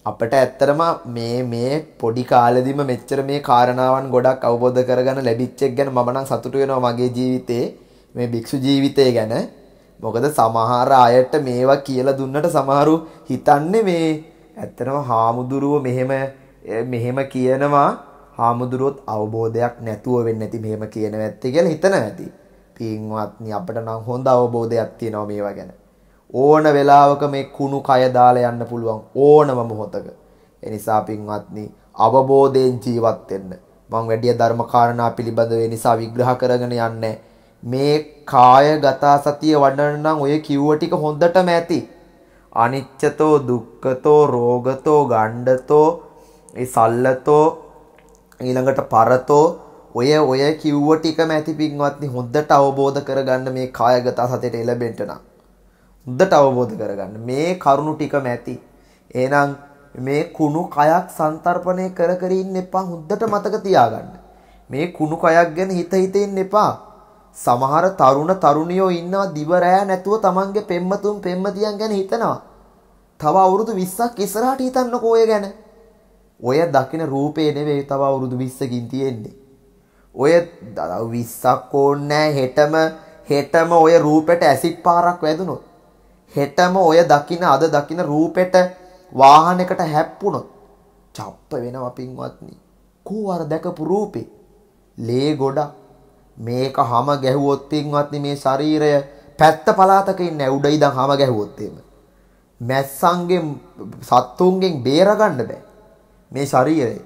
අපට ඇත්තරම මේ මේ පොඩි කාලෙදිම මෙච්චර මේ කාරණාවන් ගොඩක් අවබෝධ කරගන්න ලැබිච්චෙක් ගැන මම නම් සතුටු වෙනවා මගේ ජීවිතේ මේ භික්ෂු ජීවිතය ගැන මොකද සමහර අයට මේවා කියලා දුන්නට සමහරු හිතන්නේ මේ ඇත්තරම හාමුදුරුව මෙහෙම මෙහෙම කියනවා හාමුදුරුවොත් අවබෝධයක් නැතුව වෙන්නේ නැති මෙහෙම කියන වැත්තේ කියලා හිතන ඇති පින්වත්නි අපිට නම් හොඳ අවබෝධයක් තියෙනවා මේවා ගැන ඕන වෙලාවක මේ කුණු කය දාලා යන්න පුළුවන් ඕනම මොහොතක. ඒ නිසා පින්වත්නි අවබෝධයෙන් ජීවත් වෙන්න. මම වැඩි ධර්ම කාරණා පිළිබඳව ඒ නිසා විග්‍රහ කරගෙන යන්නේ මේ කායගත සතිය වඩන නම් ඔය කිව්ව ටික හොඳටම ඇති. අනිච්චතෝ දුක්ඛතෝ රෝගතෝ ගණ්ඩතෝ ඒ සල්ලතෝ ඊළඟට පරතෝ ඔය ඔය කිව්ව ටිකම ඇති පින්වත්නි හොඳට අවබෝධ කරගන්න මේ කායගත සතියට එළඹෙන්න නම්. හොඳට අවබෝධ කරගන්න. මේ කරුණු ටිකම ඇති. එහෙනම් මේ කුණු කයක් සන්තරපණය කර කර ඉන්න එපා හොඳට මතක තියාගන්න. මේ කුණු කයක් ගැන හිත හිත ඉන්න එපා. සමහර තරුණ තරුණියෝ ඉන්නවා දිව රෑ නැතුව Tamange පෙම්මතුන් පෙම්මතියන් ගැන හිතනවා. තව අවුරුදු 20ක් ඉස්සරහට හිතන්නකෝ ඔය ගැන. ඔය දකින රූපේ නෙවෙයි තව අවුරුදු 20කින් තියෙන්නේ. ඔය 20ක් ඕනේ නැහැ හෙටම හෙටම ඔය රූපෙට ඇසිඩ් පාරක් වැදුනොත් හෙටම ඔය දකින අද දකින රූපෙට වාහනයකට හැප්පුණොත් චප්ප වෙනවා පින්වත්නි. කෝවර දැකපු රූපේ ලේ ගොඩ මේක හැම ගැහුවොත් පින්වත්නි මේ ශරීරය පැත්ත පලාතක ඉන්න උඩ ඉඳන් හැම ගැහුවොත් එහෙම. මැස්සන්ගෙන් සත්තුන්ගෙන් බේරගන්න බෑ. මේ ශරීරය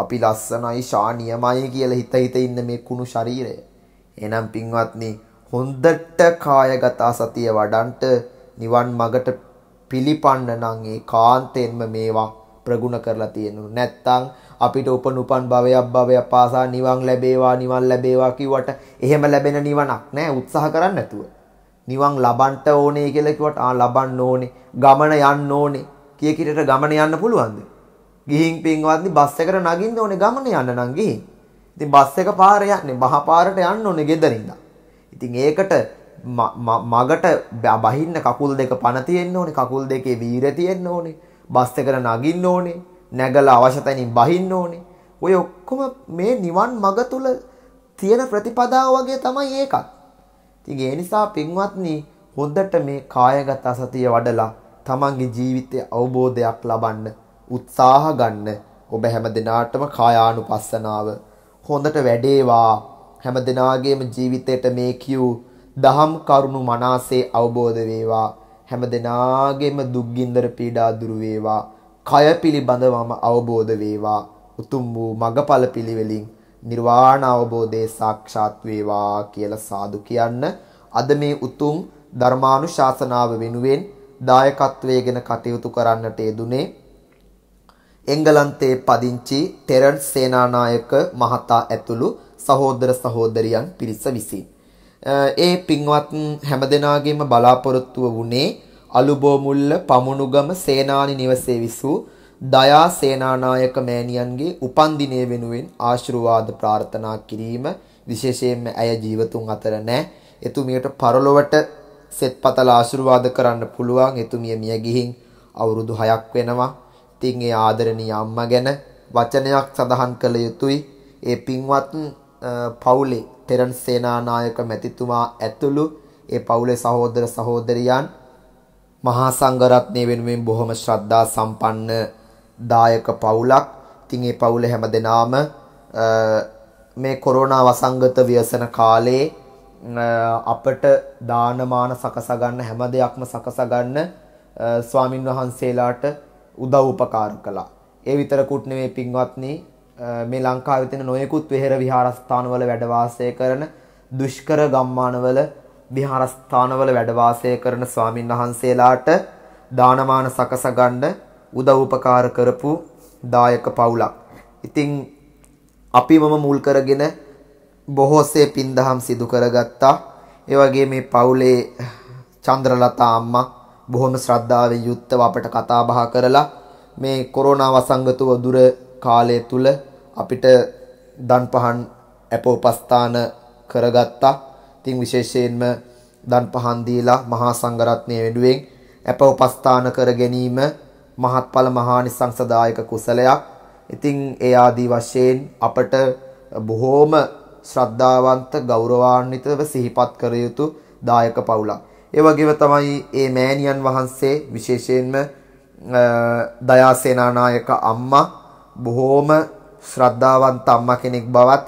අපි ලස්සනයි ශානියමයි කියලා හිත හිත ඉන්න මේ කුණු ශරීරය. එනම් පින්වත්නි හොඳට කායගත සතිය වඩන්ට නිවන් මගට පිළිපන්න නම් ඒ කාන්තෙන්ම මේවා ප්‍රගුණ කරලා තියෙනු. නැත්තම් අපිට උපනුපන් භවයක් භවයක් පාසා නිවන් ලැබේවා නිවන් ලැබේවා කිව්වට එහෙම ලැබෙන නිවනක් නෑ උත්සාහ කරන්න නැතුව. නිවන් ලබන්න ඕනේ කියලා කිව්වට ආ ලබන්න ඕනේ, ගමන යන්න ඕනේ. කිය කිරට ගමන යන්න පුළුවන්ද? ගිහින් පින්වත්නි බස් එකට නගින්න ඕනේ ගමන යන්න නම් ගිහින්. ඉතින් බස් එක පාර යන්නේ මහපාරට යන්න ඕනේ ගෙදරින්ද. ඉතින් ඒකට මගට බහින්න කකුල් දෙක පණ තියෙන්න ඕනේ කකුල් දෙකේ වීර තියෙන්න ඕනේ බස් එකට නගින්න ඕනේ නැගලා අවශ්‍ය තැනින් බහින්න ඕනේ ඔය ඔක්කොම මේ නිවන් මඟ තුල තියෙන ප්‍රතිපදාව වගේ තමයි ඒකත් ඉතින් ඒ නිසා පින්වත්නි හොඳට මේ කායගත සතිය වඩලා තමන්ගේ ජීවිතයේ අවබෝධයක් ලබන්න උත්සාහ ගන්න ඔබ හැම දිනාටම කායානුපස්සනාව හොඳට වැඩේවා හැම දිනාගේම ජීවිතේට මේ කියූ දහම් කරුණු මනාසේ අවබෝධ වේවා හැම දිනාගේම දුක්ගින්දර පීඩා දුරු වේවා කය පිළිබඳවම අවබෝධ වේවා උතුම් වූ මගඵල පිළිවෙලින් නිර්වාණ අවබෝධයේ සාක්ෂාත් වේවා කියලා සාදු කියන්න අද මේ උතුම් ධර්මානුශාසනාව වෙනුවෙන් දායකත්වයේගෙන කටයුතු කරන්නට යෙදුනේ එංගලන්තයේ පදිංචි ටෙරන්ස් සේනානායක මහතා ඇතුළු සහෝදර සහෝදරියන් පිරිස විසිනි ඒ පින්වත් හැම දෙනාගේම බලාපොරොත්තුව වුණේ අලුබෝමුල්ල පමුණුගම සේනානි නිවසේ විසූ දයා සේනානායක මෑණියන්ගේ උපන්දිනය වෙනුවෙන් ආශිර්වාද ප්‍රාර්ථනා කිරීම විශේෂයෙන්ම ඇය ජීවතුන් අතර නැහැ එතුමියට පරලොවට සෙත්පතල ආශිර්වාද කරන්න පුළුවන් එතුමිය මිය ගිහින් අවුරුදු 6ක් වෙනවා ඉතින් ඒ ආදරණීය අම්මා ගැන වචනයක් සඳහන් කළ යුතුයි ඒ පින්වත් පවුලේ තෙරන් සේනානායක මැතිතුමා ඇතුළු ඒ පවුලේ සහෝදර සහෝදරියන් මහා සංඝරත්නය වෙනුවෙන් බොහොම ශ්‍රද්ධා සම්පන්න දායක පවුලක්. ඉතින් ඒ පවුල හැමදෙනාම මේ කොරෝනා වසංගත ව්‍යසන කාලේ අපට දානමාන සකසා ගන්න හැම දෙයක්ම සකසා ගන්න ස්වාමින් වහන්සේලාට උදව් උපකාර කළා. ඒ විතරකුත් නෙමෙයි පින්වත්නි මේ ලංකාවේ තියෙන නොයෙකුත් වෙහෙර විහාරස්ථානවල වැඩ වාසය කරන දුෂ්කර ගම්මානවල විහාරස්ථානවල වැඩ වාසය කරන ස්වාමින් වහන්සේලාට දානමාන සකසගන්න උදව් උපකාර කරපු දායක පවුලක්. ඉතින් අපිමම මුල් කරගෙන බොහෝසේ පින්දහම් සිදු කරගත්තා. ඒ වගේ මේ පවුලේ චන්ද්‍රලතා අම්මා බොහොම ශ්‍රද්ධාවෙන් යුක්තව අපට කතා බහ කරලා මේ කොරෝනා වසංගතව දුර කාලය තුල අපිට දන්පහන් අපෝපස්ථාන කරගත්තා. ඉතින් විශේෂයෙන්ම දන්පහන් දීලා මහා සංඝරත්නය වෙනුවෙන් අපෝපස්ථාන කර ගැනීම මහත්ඵල මහානිසංසදායක කුසලයක්. ඉතින් ඒ ආදී වශයෙන් අපට බොහෝම ශ්‍රද්ධාවන්ත ගෞරවාන්විතව සිහිපත් කර යුතු දායක පවුලක්. ඒ වගේම තමයි මේ මෑණියන් වහන්සේ විශේෂයෙන්ම දයාසේනානායක අම්මා බොහෝම ශ්‍රද්ධාවන්ත අම්මා කෙනෙක් බවත්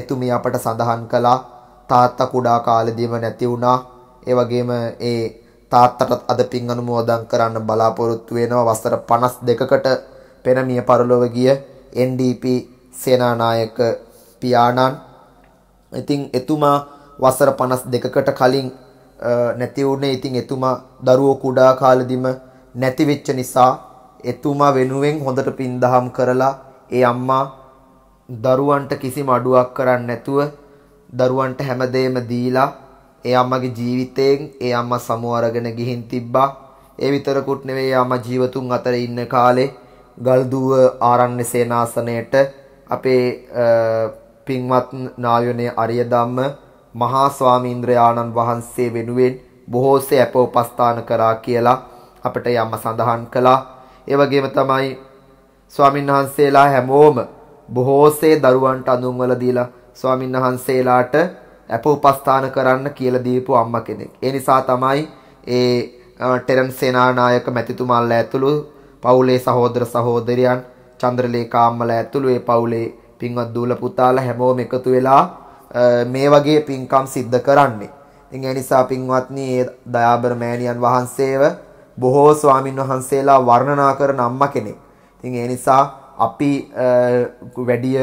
එතුමිය අපට සඳහන් කළා. තාත්තා කුඩා කාලෙදීම නැති වුණා. ඒ වගේම ඒ තාත්තටත් අද පින් අනුමෝදන් කරන්න බලාපොරොත්තු වෙනවා වසර 52කට පෙර මිය පරලොව ගිය NDP සේනානායක පියාණන්. ඉතින් එතුමා වසර 52කට කලින් නැති වුණේ ඉතින් එතුමා දරුවෝ කුඩා කාලෙදිම නැති වෙච්ච නිසා එතුමා වෙනුවෙන් හොඳට පින් දහම් කරලා ඒ අම්මා දරුවන්ට කිසිම අඩුවක් කරන්නේ නැතුව දරුවන්ට හැමදේම දීලා ඒ අම්මගේ ජීවිතයෙන් ඒ අම්මා සමු අරගෙන ගිහින් තිබ්බා. ඒ විතරකුත් නෙවෙයි අම්මා ජීවතුන් අතර ඉන්න කාලේ ගල්දුව ආරණ්‍ය සේනාසනයට අපේ පින්වත් නායකනේ අරියදම්ම මහා ස්වාමීන්ද්‍රයාණන් වහන්සේ වෙනුවෙන් බොහෝසේ අප උපස්ථාන කරා කියලා අපට යම සඳහන් කළා. ඒ වගේම තමයි ස්වාමින් වහන්සේලා හැමෝම බොහෝසේ දරුවන්ට අඳුන්වලා දීලා ස්වාමින් වහන්සේලාට අප උපස්ථාන කරන්න කියලා දීපු අම්මා කෙනෙක්. ඒ නිසා තමයි ඒ ටෙරන් සේනානායක මැතිතුමාලා ඇතුළු පවුලේ සහෝදර සහෝදරයන් චන්ද්‍රලේඛා අම්මලා ඇතුළු ඒ පවුලේ පින්වත් දූල පුතාලා හැමෝම එකතු වෙලා මේ වගේ පින්කම් සිද්ධ කරන්නේ. ඉතින් ඒ නිසා පින්වත්නි ඒ දයාබර මෑණියන් වහන්සේව බොහෝ ස්වාමින් වහන්සේලා වර්ණනා කරන අම්මා කෙනෙක්. ඉතින් ඒ නිසා අපි වැඩිය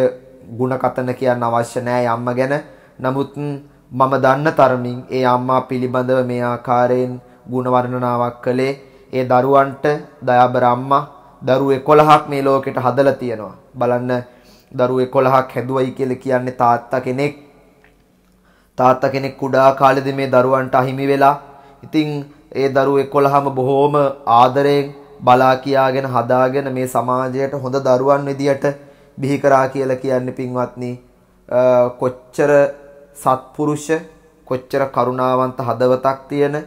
ಗುಣ කතන කියන්න අවශ්‍ය නැහැ අම්මා ගැන. නමුත් මම දන්න තරමින් ඒ අම්මා පිළිබඳව මේ ආකාරයෙන් ಗುಣ වර්ණනාවක් කළේ ඒ දරුවන්ට දයාබර අම්මා දරුවෝ 11ක් මේ ලෝකෙට හදලා තියෙනවා. බලන්න දරුවෝ 11ක් හැදුවයි කියලා කියන්නේ තාත්තා කෙනෙක්. තාත්තා කෙනෙක් කුඩා කාලෙදී මේ දරුවන්ට අහිමි වෙලා. ඉතින් ඒ දරුවෝ 11ම බොහෝම ආදරයෙන් බලා කියාගෙන හදාගෙන මේ සමාජයට හොඳ දරුවන් විදියට බිහි කරා කියලා කියන්නේ පින්වත්නි කොච්චර සත්පුරුෂ කොච්චර කරුණාවන්ත හදවතක් තියෙන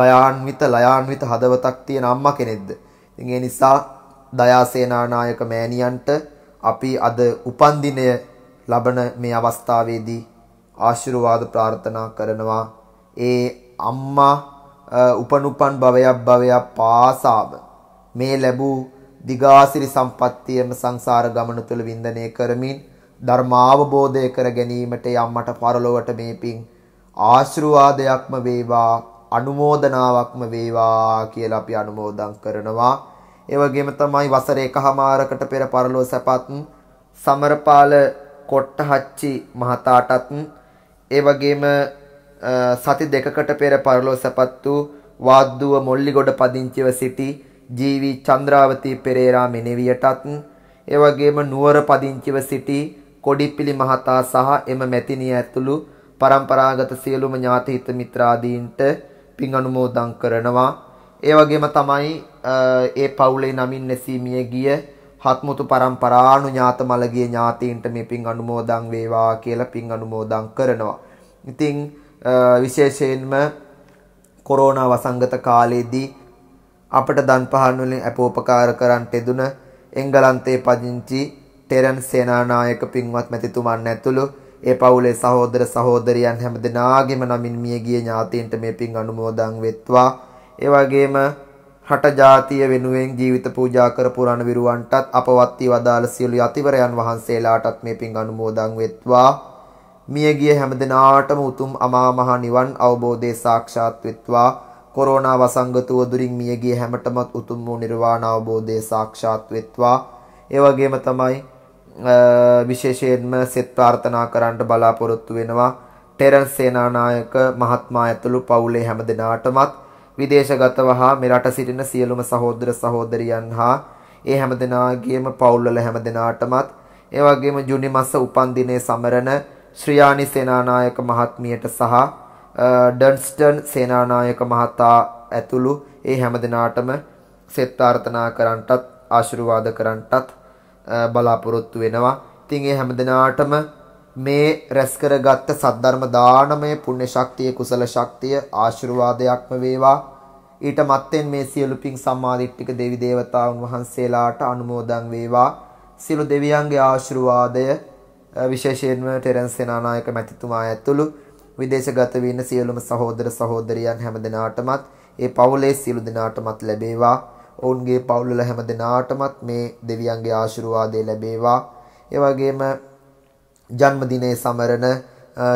දයාන්විත ලයාන්විත හදවතක් තියෙන අම්මා කෙනෙක්ද ඉතින් ඒ නිසා දයාසේනානායක මෑණියන්ට අපි අද උපන් දිනය ලබන මේ අවස්ථාවේදී ආශිර්වාද ප්‍රාර්ථනා කරනවා ඒ අම්මා උපනුපන් භවයක් භවයක් පාසාව මේ ලැබූ දිගාසිරි සම්පත්තියම සංසාර ගමන තුළ වින්දනය කරමින් ධර්මාවබෝධය කර ගැනීමට යම්මට පරලොවට මේ පිං ආශිර්වාදයක්ම වේවා අනුමෝදනාවක්ම වේවා කියලා අපි අනුමෝදන් කරනවා. ඒ වගේම තමයි වසර එකහමාරකට පෙර පරලෝ සැපත් සමරපාල කොට්ටහච්චි මහතාටත් ඒ වගේම සති දෙකකට පෙර පරලෝ සැපත් වූ වාද්දුව මොල්ලිගොඩ පදිංචිව සිටි ජීවි චන්ද්‍රාවතී පෙරේරා මෙනෙවියටත් එවැගේම නුවර පදිංචිව සිටි කොඩිපිලි මහතා සහ එම මැතිණිය ඇතුළු પરම්පරාගත සියලුම ඥාති හිත මිත්‍රාදීන්ට පින් අනුමෝදන් කරනවා. ඒ වගේම තමයි ඒ පවුලේ නමින් නැසීමිය ගිය හත්මුතු પરම්පරාණු ඥාත මළගිය ඥාතීන්ට මේ පින් අනුමෝදන් වේවා කියලා පින් අනුමෝදන් කරනවා. ඉතින් විශේෂයෙන්ම කොරෝනා වසංගත කාලයේදී අපට දන් පහන් වලින් අපෝපකාර කරන්ට එදුන එංගලන්තයේ පදිංචි ටෙරන් සේනානායක පින්වත් මැතිතුමන් ඇතුළු ඒ පවුලේ සහෝදර සහෝදරියන් හැමදෙනාගේම නමින් මියගිය ඥාතීන්ට මේ පින් අනුමෝදන් වෙත්වා. ඒ වගේම රට ජාතිය වෙනුවෙන් ජීවිත පූජා කරපු රණවිරුවන්ටත් අපවත්ී වදාළ සියලු යතිවරයන් වහන්සේලාටත් මේ පින් අනුමෝදන් වෙත්වා. මියගිය හැමදෙනාටම උතුම් අමා මහ නිවන් අවබෝධය සාක්ෂාත් වෙත්වා. කොරෝනා වසංගතව දුරින් මිය ගිය හැමතෙමත් උතුම් වූ නිර්වාණ අවබෝධය සාක්ෂාත් වෙත්වා. ඒ වගේම තමයි විශේෂයෙන්ම සෙත් ප්‍රාර්ථනා කරන්න බලාපොරොත්තු වෙනවා. ටෙරන්ස් සේනානායක මහත්මයා ඇතුළු පවුලේ හැම දෙනාටමත් විදේශගතව හා මෙරට සිටින සියලුම සහෝදර සහෝදරියන් හා ඒ හැම දෙනාගේම පවුල්වල හැම දෙනාටමත් ඒ වගේම ජුනි මාස උපන් දිනයේ සමරන ශ්‍රියානි සේනානායක මහත්මියට සහ ඩන්ස්ටන් සේනානායක මහතා ඇතුළු ඒ හැමදෙනාටම සෙත් ප්‍රාර්ථනා කරන්නටත් ආශිර්වාද කරන්නටත් බලාපොරොත්තු වෙනවා. ඉතින් ඒ හැමදෙනාටම මේ රැස් කරගත්ත සද්ධර්ම දානමය පුණ්‍ය ශක්තිය කුසල ශක්තිය ආශිර්වාදයක්ම වේවා. ඊට මත්තෙන් මේ සියලු පින් සම්මාදිට්ඨික දෙවි දේවතාවුන් වහන්සේලාට අනුමෝදන් වේවා. සියලු දෙවියන්ගේ ආශිර්වාදය විශේෂයෙන්ම ටෙරන්ස් සේනානායක මැතිතුමා ඇතුළු විදේශගත වෙන සියලුම සහෝදර සහෝදරියන් හැමදෙනාටමත් ඒ පවුලේ සියලු දෙනාටමත් ලැබේවා. ඔවුන්ගේ පවුල්වල හැමදෙනාටමත් මේ දෙවියන්ගේ ආශිර්වාදය ලැබේවා. ඒ වගේම ජන්මදිනයේ සමරන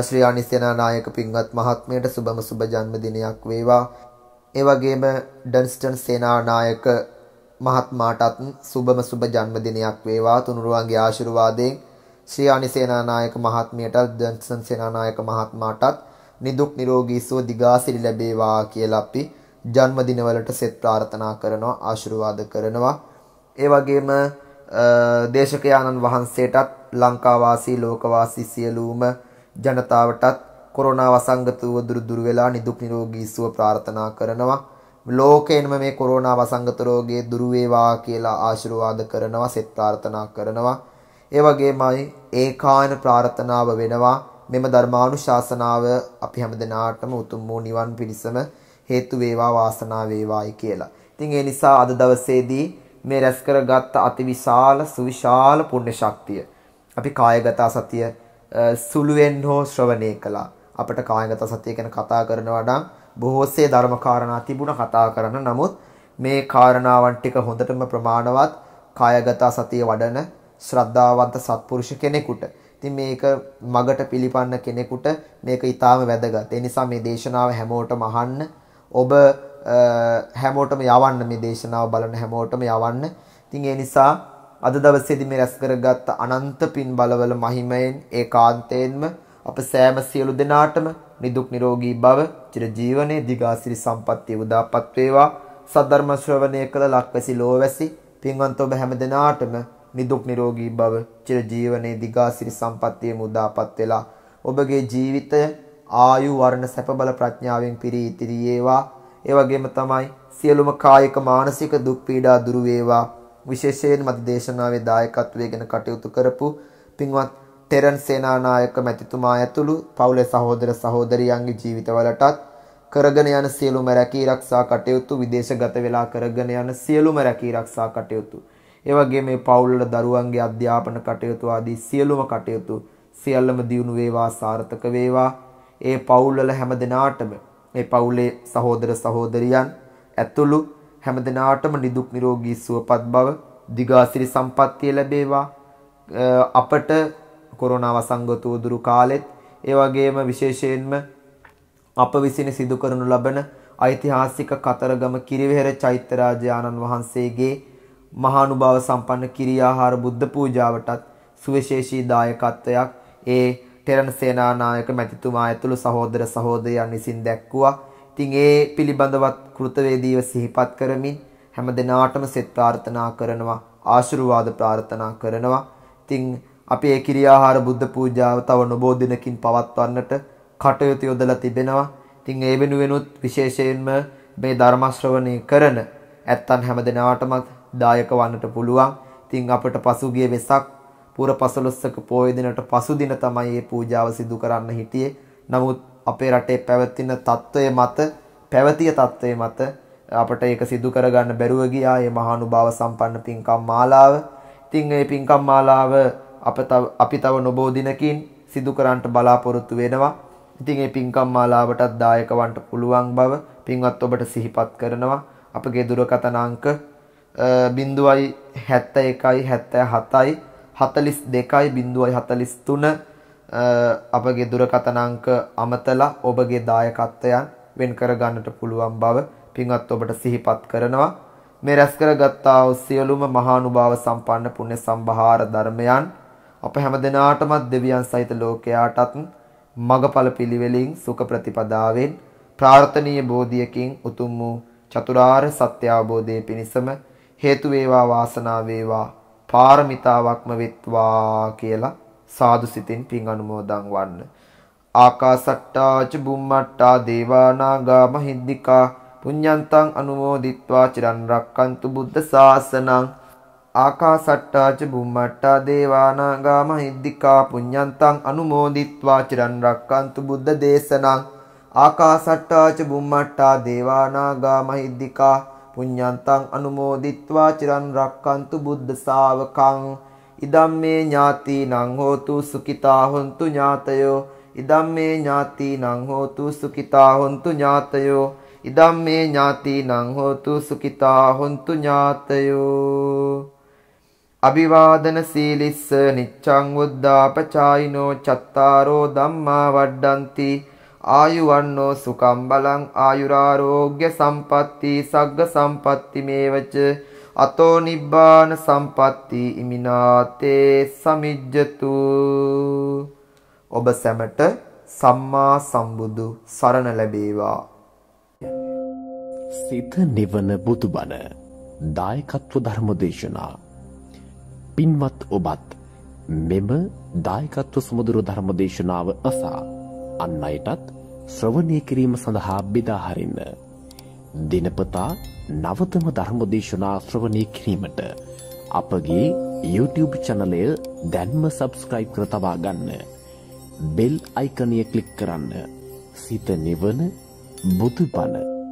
ශ්‍රී අනිසේනානායක පින්වත් මහත්මියට සුබම සුබ ජන්මදිනයක් වේවා. ඒ වගේම ඩන්ස්ටන් සේනානායක මහත්මාටත් සුබම සුබ ජන්මදිනයක් වේවා. තුනුරුවන්ගේ ආශිර්වාදයෙන් ශ්‍රියානි සේනානායක මහත්මියටත් දන්සන් සේනානායක මහත්මයාටත් නිදුක් නිරෝගී සුව දිගාසිරි ලැබේවා කියලා අපි ජන්මදිනවලට සෙත් ප්‍රාර්ථනා කරනවා ආශිර්වාද කරනවා ඒ වගේම දේශකයාණන් වහන්සේටත් ලංකාවාසී ලෝකවාසී සියලුම ජනතාවටත් කොරෝනා වසංගත වූ දුරු දුරු වෙලා නිදුක් නිරෝගී සුව ප්‍රාර්ථනා කරනවා ලෝකයෙන්ම මේ කොරෝනා වසංගත රෝගය දුරු වේවා කියලා ආශිර්වාද කරනවා සෙත් ප්‍රාර්ථනා කරනවා ඒ වගේමයි ඒකායන ප්‍රාර්ථනාව වෙනවා මෙම ධර්මානුශාසනාව අපි හැමදෙනාටම උතුම් වූ නිවන් පිණසම හේතු වේවා වාසනාව වේවායි කියලා. ඉතින් ඒ නිසා අද දවසේදී මේ රැස් කරගත් අතිවිශාල සුවිශාල පුණ්‍ය ශක්තිය අපි කායගත සතිය සුළුෙන් හෝ ශ්‍රවණය කළා. අපිට කායගත සතිය ගැන කතා කරන වඩා බොහෝසේ ධර්ම කාරණා තිබුණ කතා කරන නමුත් මේ කාරණාවන් ටික හොඳටම ප්‍රමාණවත් කායගත සතිය වඩන ශ්‍රද්ධාවන්ත සත්පුරුෂ කෙනෙකුට. ඉතින් මේක මගට පිළිපන්න කෙනෙකුට මේක ඊටාම වැදගත්. ඒ නිසා මේ දේශනාව හැමෝටම අහන්න ඔබ හැමෝටම යවන්න මේ දේශනාව බලන හැමෝටම යවන්න. ඉතින් ඒ නිසා අද දවසේදී මේ රැස් කරගත් අනන්ත පින් බලවල මහිමයෙන් ඒකාන්තයෙන්ම අප සෑම සියලු දෙනාටම නිදුක් නිරෝගී භව චිරජීවනයේ දිගාසිරි සම්පන්නිය උදාපත් වේවා. සද්ධර්ම ශ්‍රවණය කළ ලක්වැසි ලෝවැසි පින්වන්ත ඔබ හැම දෙනාටම නිදුක් නිරෝගී භව චිර ජීවනයේ දිගාසිරි සම්පත්තියේ මුදාපත් වෙලා ඔබගේ ජීවිතය ආයු වර්ණ සැප බල ප්‍රඥාවෙන් පිරී ඉතිරි වේවා ඒ වගේම තමයි සියලුම කායික මානසික දුක් පීඩා දුරු වේවා විශේෂයෙන් මත දේශනාවේ දායකත්වයේගෙන කටයුතු කරපු පින්වත් තෙරන් සේනානායක මැතිතුමා ඇතුළු පවුලේ සහෝදර සහෝදරියන්ගේ ජීවිතවලටත් කරගෙන යන සියලුම රැකී ආරක්ෂා කටයුතු විදේශගත වෙලා කරගෙන යන සියලුම රැකී ආරක්ෂා කටයුතු ඒ වගේම මේ පවුල්වල දරුවන්ගේ අධ්‍යාපන කටයුතු ආදී සියලුම කටයුතු සියල්ලම දියුණු වේවා සාර්ථක වේවා. ඒ පවුල්වල හැමදෙනාටම මේ පවුලේ සහෝදර සහෝදරියන් ඇතුළු හැමදෙනාටම නිදුක් නිරෝගී සුවපත් බව දිගාසිරි සම්පන්නිය ලැබේවා. අපට කොරෝනාව සංගත වූ දුරු කාලෙත් ඒ වගේම විශේෂයෙන්ම අප විසින් සිදු කරනු ලබන ඓතිහාසික කතරගම කිරිවෙහෙර චෛත්‍ය රාජානන් වහන්සේගේ මහානුභාව සම්පන්න කිරියාහාර බුද්ධ පූජාවටත් සුවිශේෂී දායකත්වයක් ඒ ටෙරන් සේනානායක මැතිතුමා ඇතුළු සහෝදර සහෝදරයන් විසින් දැක්වුවා. ඉතින් ඒ පිළිබඳවත් කෘතවේදීව සිහිපත් කරමින් හැම දිනාටම සෙත් ප්‍රාර්ථනා කරනවා, ආශිර්වාද ප්‍රාර්ථනා කරනවා. ඉතින් අපි ඒ කිරියාහාර බුද්ධ පූජාව තව නොබෝ දිනකින් පවත්වන්නට කටයුතු යොදලා තිබෙනවා. ඉතින් ඒ වෙනුවෙනුත් විශේෂයෙන්ම මේ ධර්ම ශ්‍රවණය කරන ඇත්තන් හැම දිනාටමත් දායක වන්නට පුළුවන්. ඉතින් අපට පසුගිය වෙසක් පුර 15ක පොය දිනට පසු දින තමයි මේ පූජාව සිදු කරන්න හිටියේ. නමුත් අපේ රටේ පැවතින తত্ত্বය මත පැවතිය తত্ত্বය මත අපට ඒක සිදු කරගන්න බැරුව ගියා මේ මහානුභාව සම්පන්න පින්කම් මාලාව. ඉතින් මේ පින්කම් මාලාව අපි තව නොබෝ දිනකින් සිදු කරන්නට බලාපොරොත්තු වෙනවා. ඉතින් මේ පින්කම් මාලාවටත් දායක වන්න පුළුවන් බව පින්වත් ඔබට සිහිපත් කරනවා. අපගේ දුරකථන අංක 09 බිින්දුවයි හැත්ත එකයි හැත්තෑ හතයි හතලිස් දෙකයි බිින්දුවයි හතලිස් තුන අපගේ දුරකතනංක අමතලා ඔබගේ දායකත්වයන් වෙන් කරගන්නට පුළුවන් බව පින්වත් ඔබට සිහිපත් කරනවා මේ රැස් කරගත්තා වූ සියලුම මහානුභාව සම්පන්න පුණ්‍ය සම්භාර ධර්මයන් අප හැම දිනාටමත් දෙවියන් සහිත ලෝකයාටත් මගඵල පිළිවෙලින් සුඛ ප්‍රතිපදාවෙන් ප්‍රාර්ථනීය බෝධියකින් උතුම් වූ චතුරාර්ය සත්‍ය අවබෝධයේ පිණසම හේතු වේවා වාසනාව වේවා පාරමිතාවක්ම වෙත්වා කියලා සාදු සිතින් පින් අනුමෝදන් වන්න. ආකාසට්ටා ච බුම්මට්ටා දේවානාගා මහිද්దికා පුඤ්ඤන්තං අනුමෝදිත්වා චිරන් රක්칸තු බුද්ධ ශාසනං ආකාසට්ටා ච බුම්මට්ටා දේවානාගා මහිද්దికා පුඤ්ඤන්තං අනුමෝදිත්වා චිරන් රක්칸තු බුද්ධ දේශනං ආකාසට්ටා ච බුම්මට්ටා දේවානාගා මහිද්దికා පුඤ්ඤන්තං අනුමෝදිත්වා චිරන් රක්칸තු බුද්ධ ශාවකං ඉදම්මේ ඥාතිනං හෝතු සුඛිතා හොන්තු ඥාතයෝ ඉදම්මේ ඥාතිනං හෝතු සුඛිතා හොන්තු ඥාතයෝ ඉදම්මේ ඥාතිනං හෝතු සුඛිතා හොන්තු ඥාතයෝ අභිවාදන සීලිස්ස නිච්ඡං උද්දාපචායිනෝ චත්තාරෝ ධම්මා වඩ්ඩಂತಿ ආයුවන්නෝ සුකම් බලං ආයුරාරෝග්‍ය සම්පatti සග්ග සම්පatti මේවච අතෝ නිබ්බාන සම්පatti ඉමිනාතේ සමිජ්ජතු ඔබ සැමට සම්මා සම්බුදු සරණ ලැබේවා
සිත නිවන බුදුබණ දායකත්ව ධර්ම දේශනා පින්වත් ඔබත් මෙම දායකත්ව සමුදුරු ධර්ම දේශනාව අසා අන් අයටත් ශ්‍රවණය කිරීම සඳහා බෙදාහරින්න. දිනපතා නවතම ධර්මදේශනා ශ්‍රවණය කිරීමට අපගේ YouTube චනලය දැන්ම සබස්ක්‍රයිබ් කර තබා ගන්න. බෙල් අයිකනය කලික් කරන්න සිත නිවන බුදුපන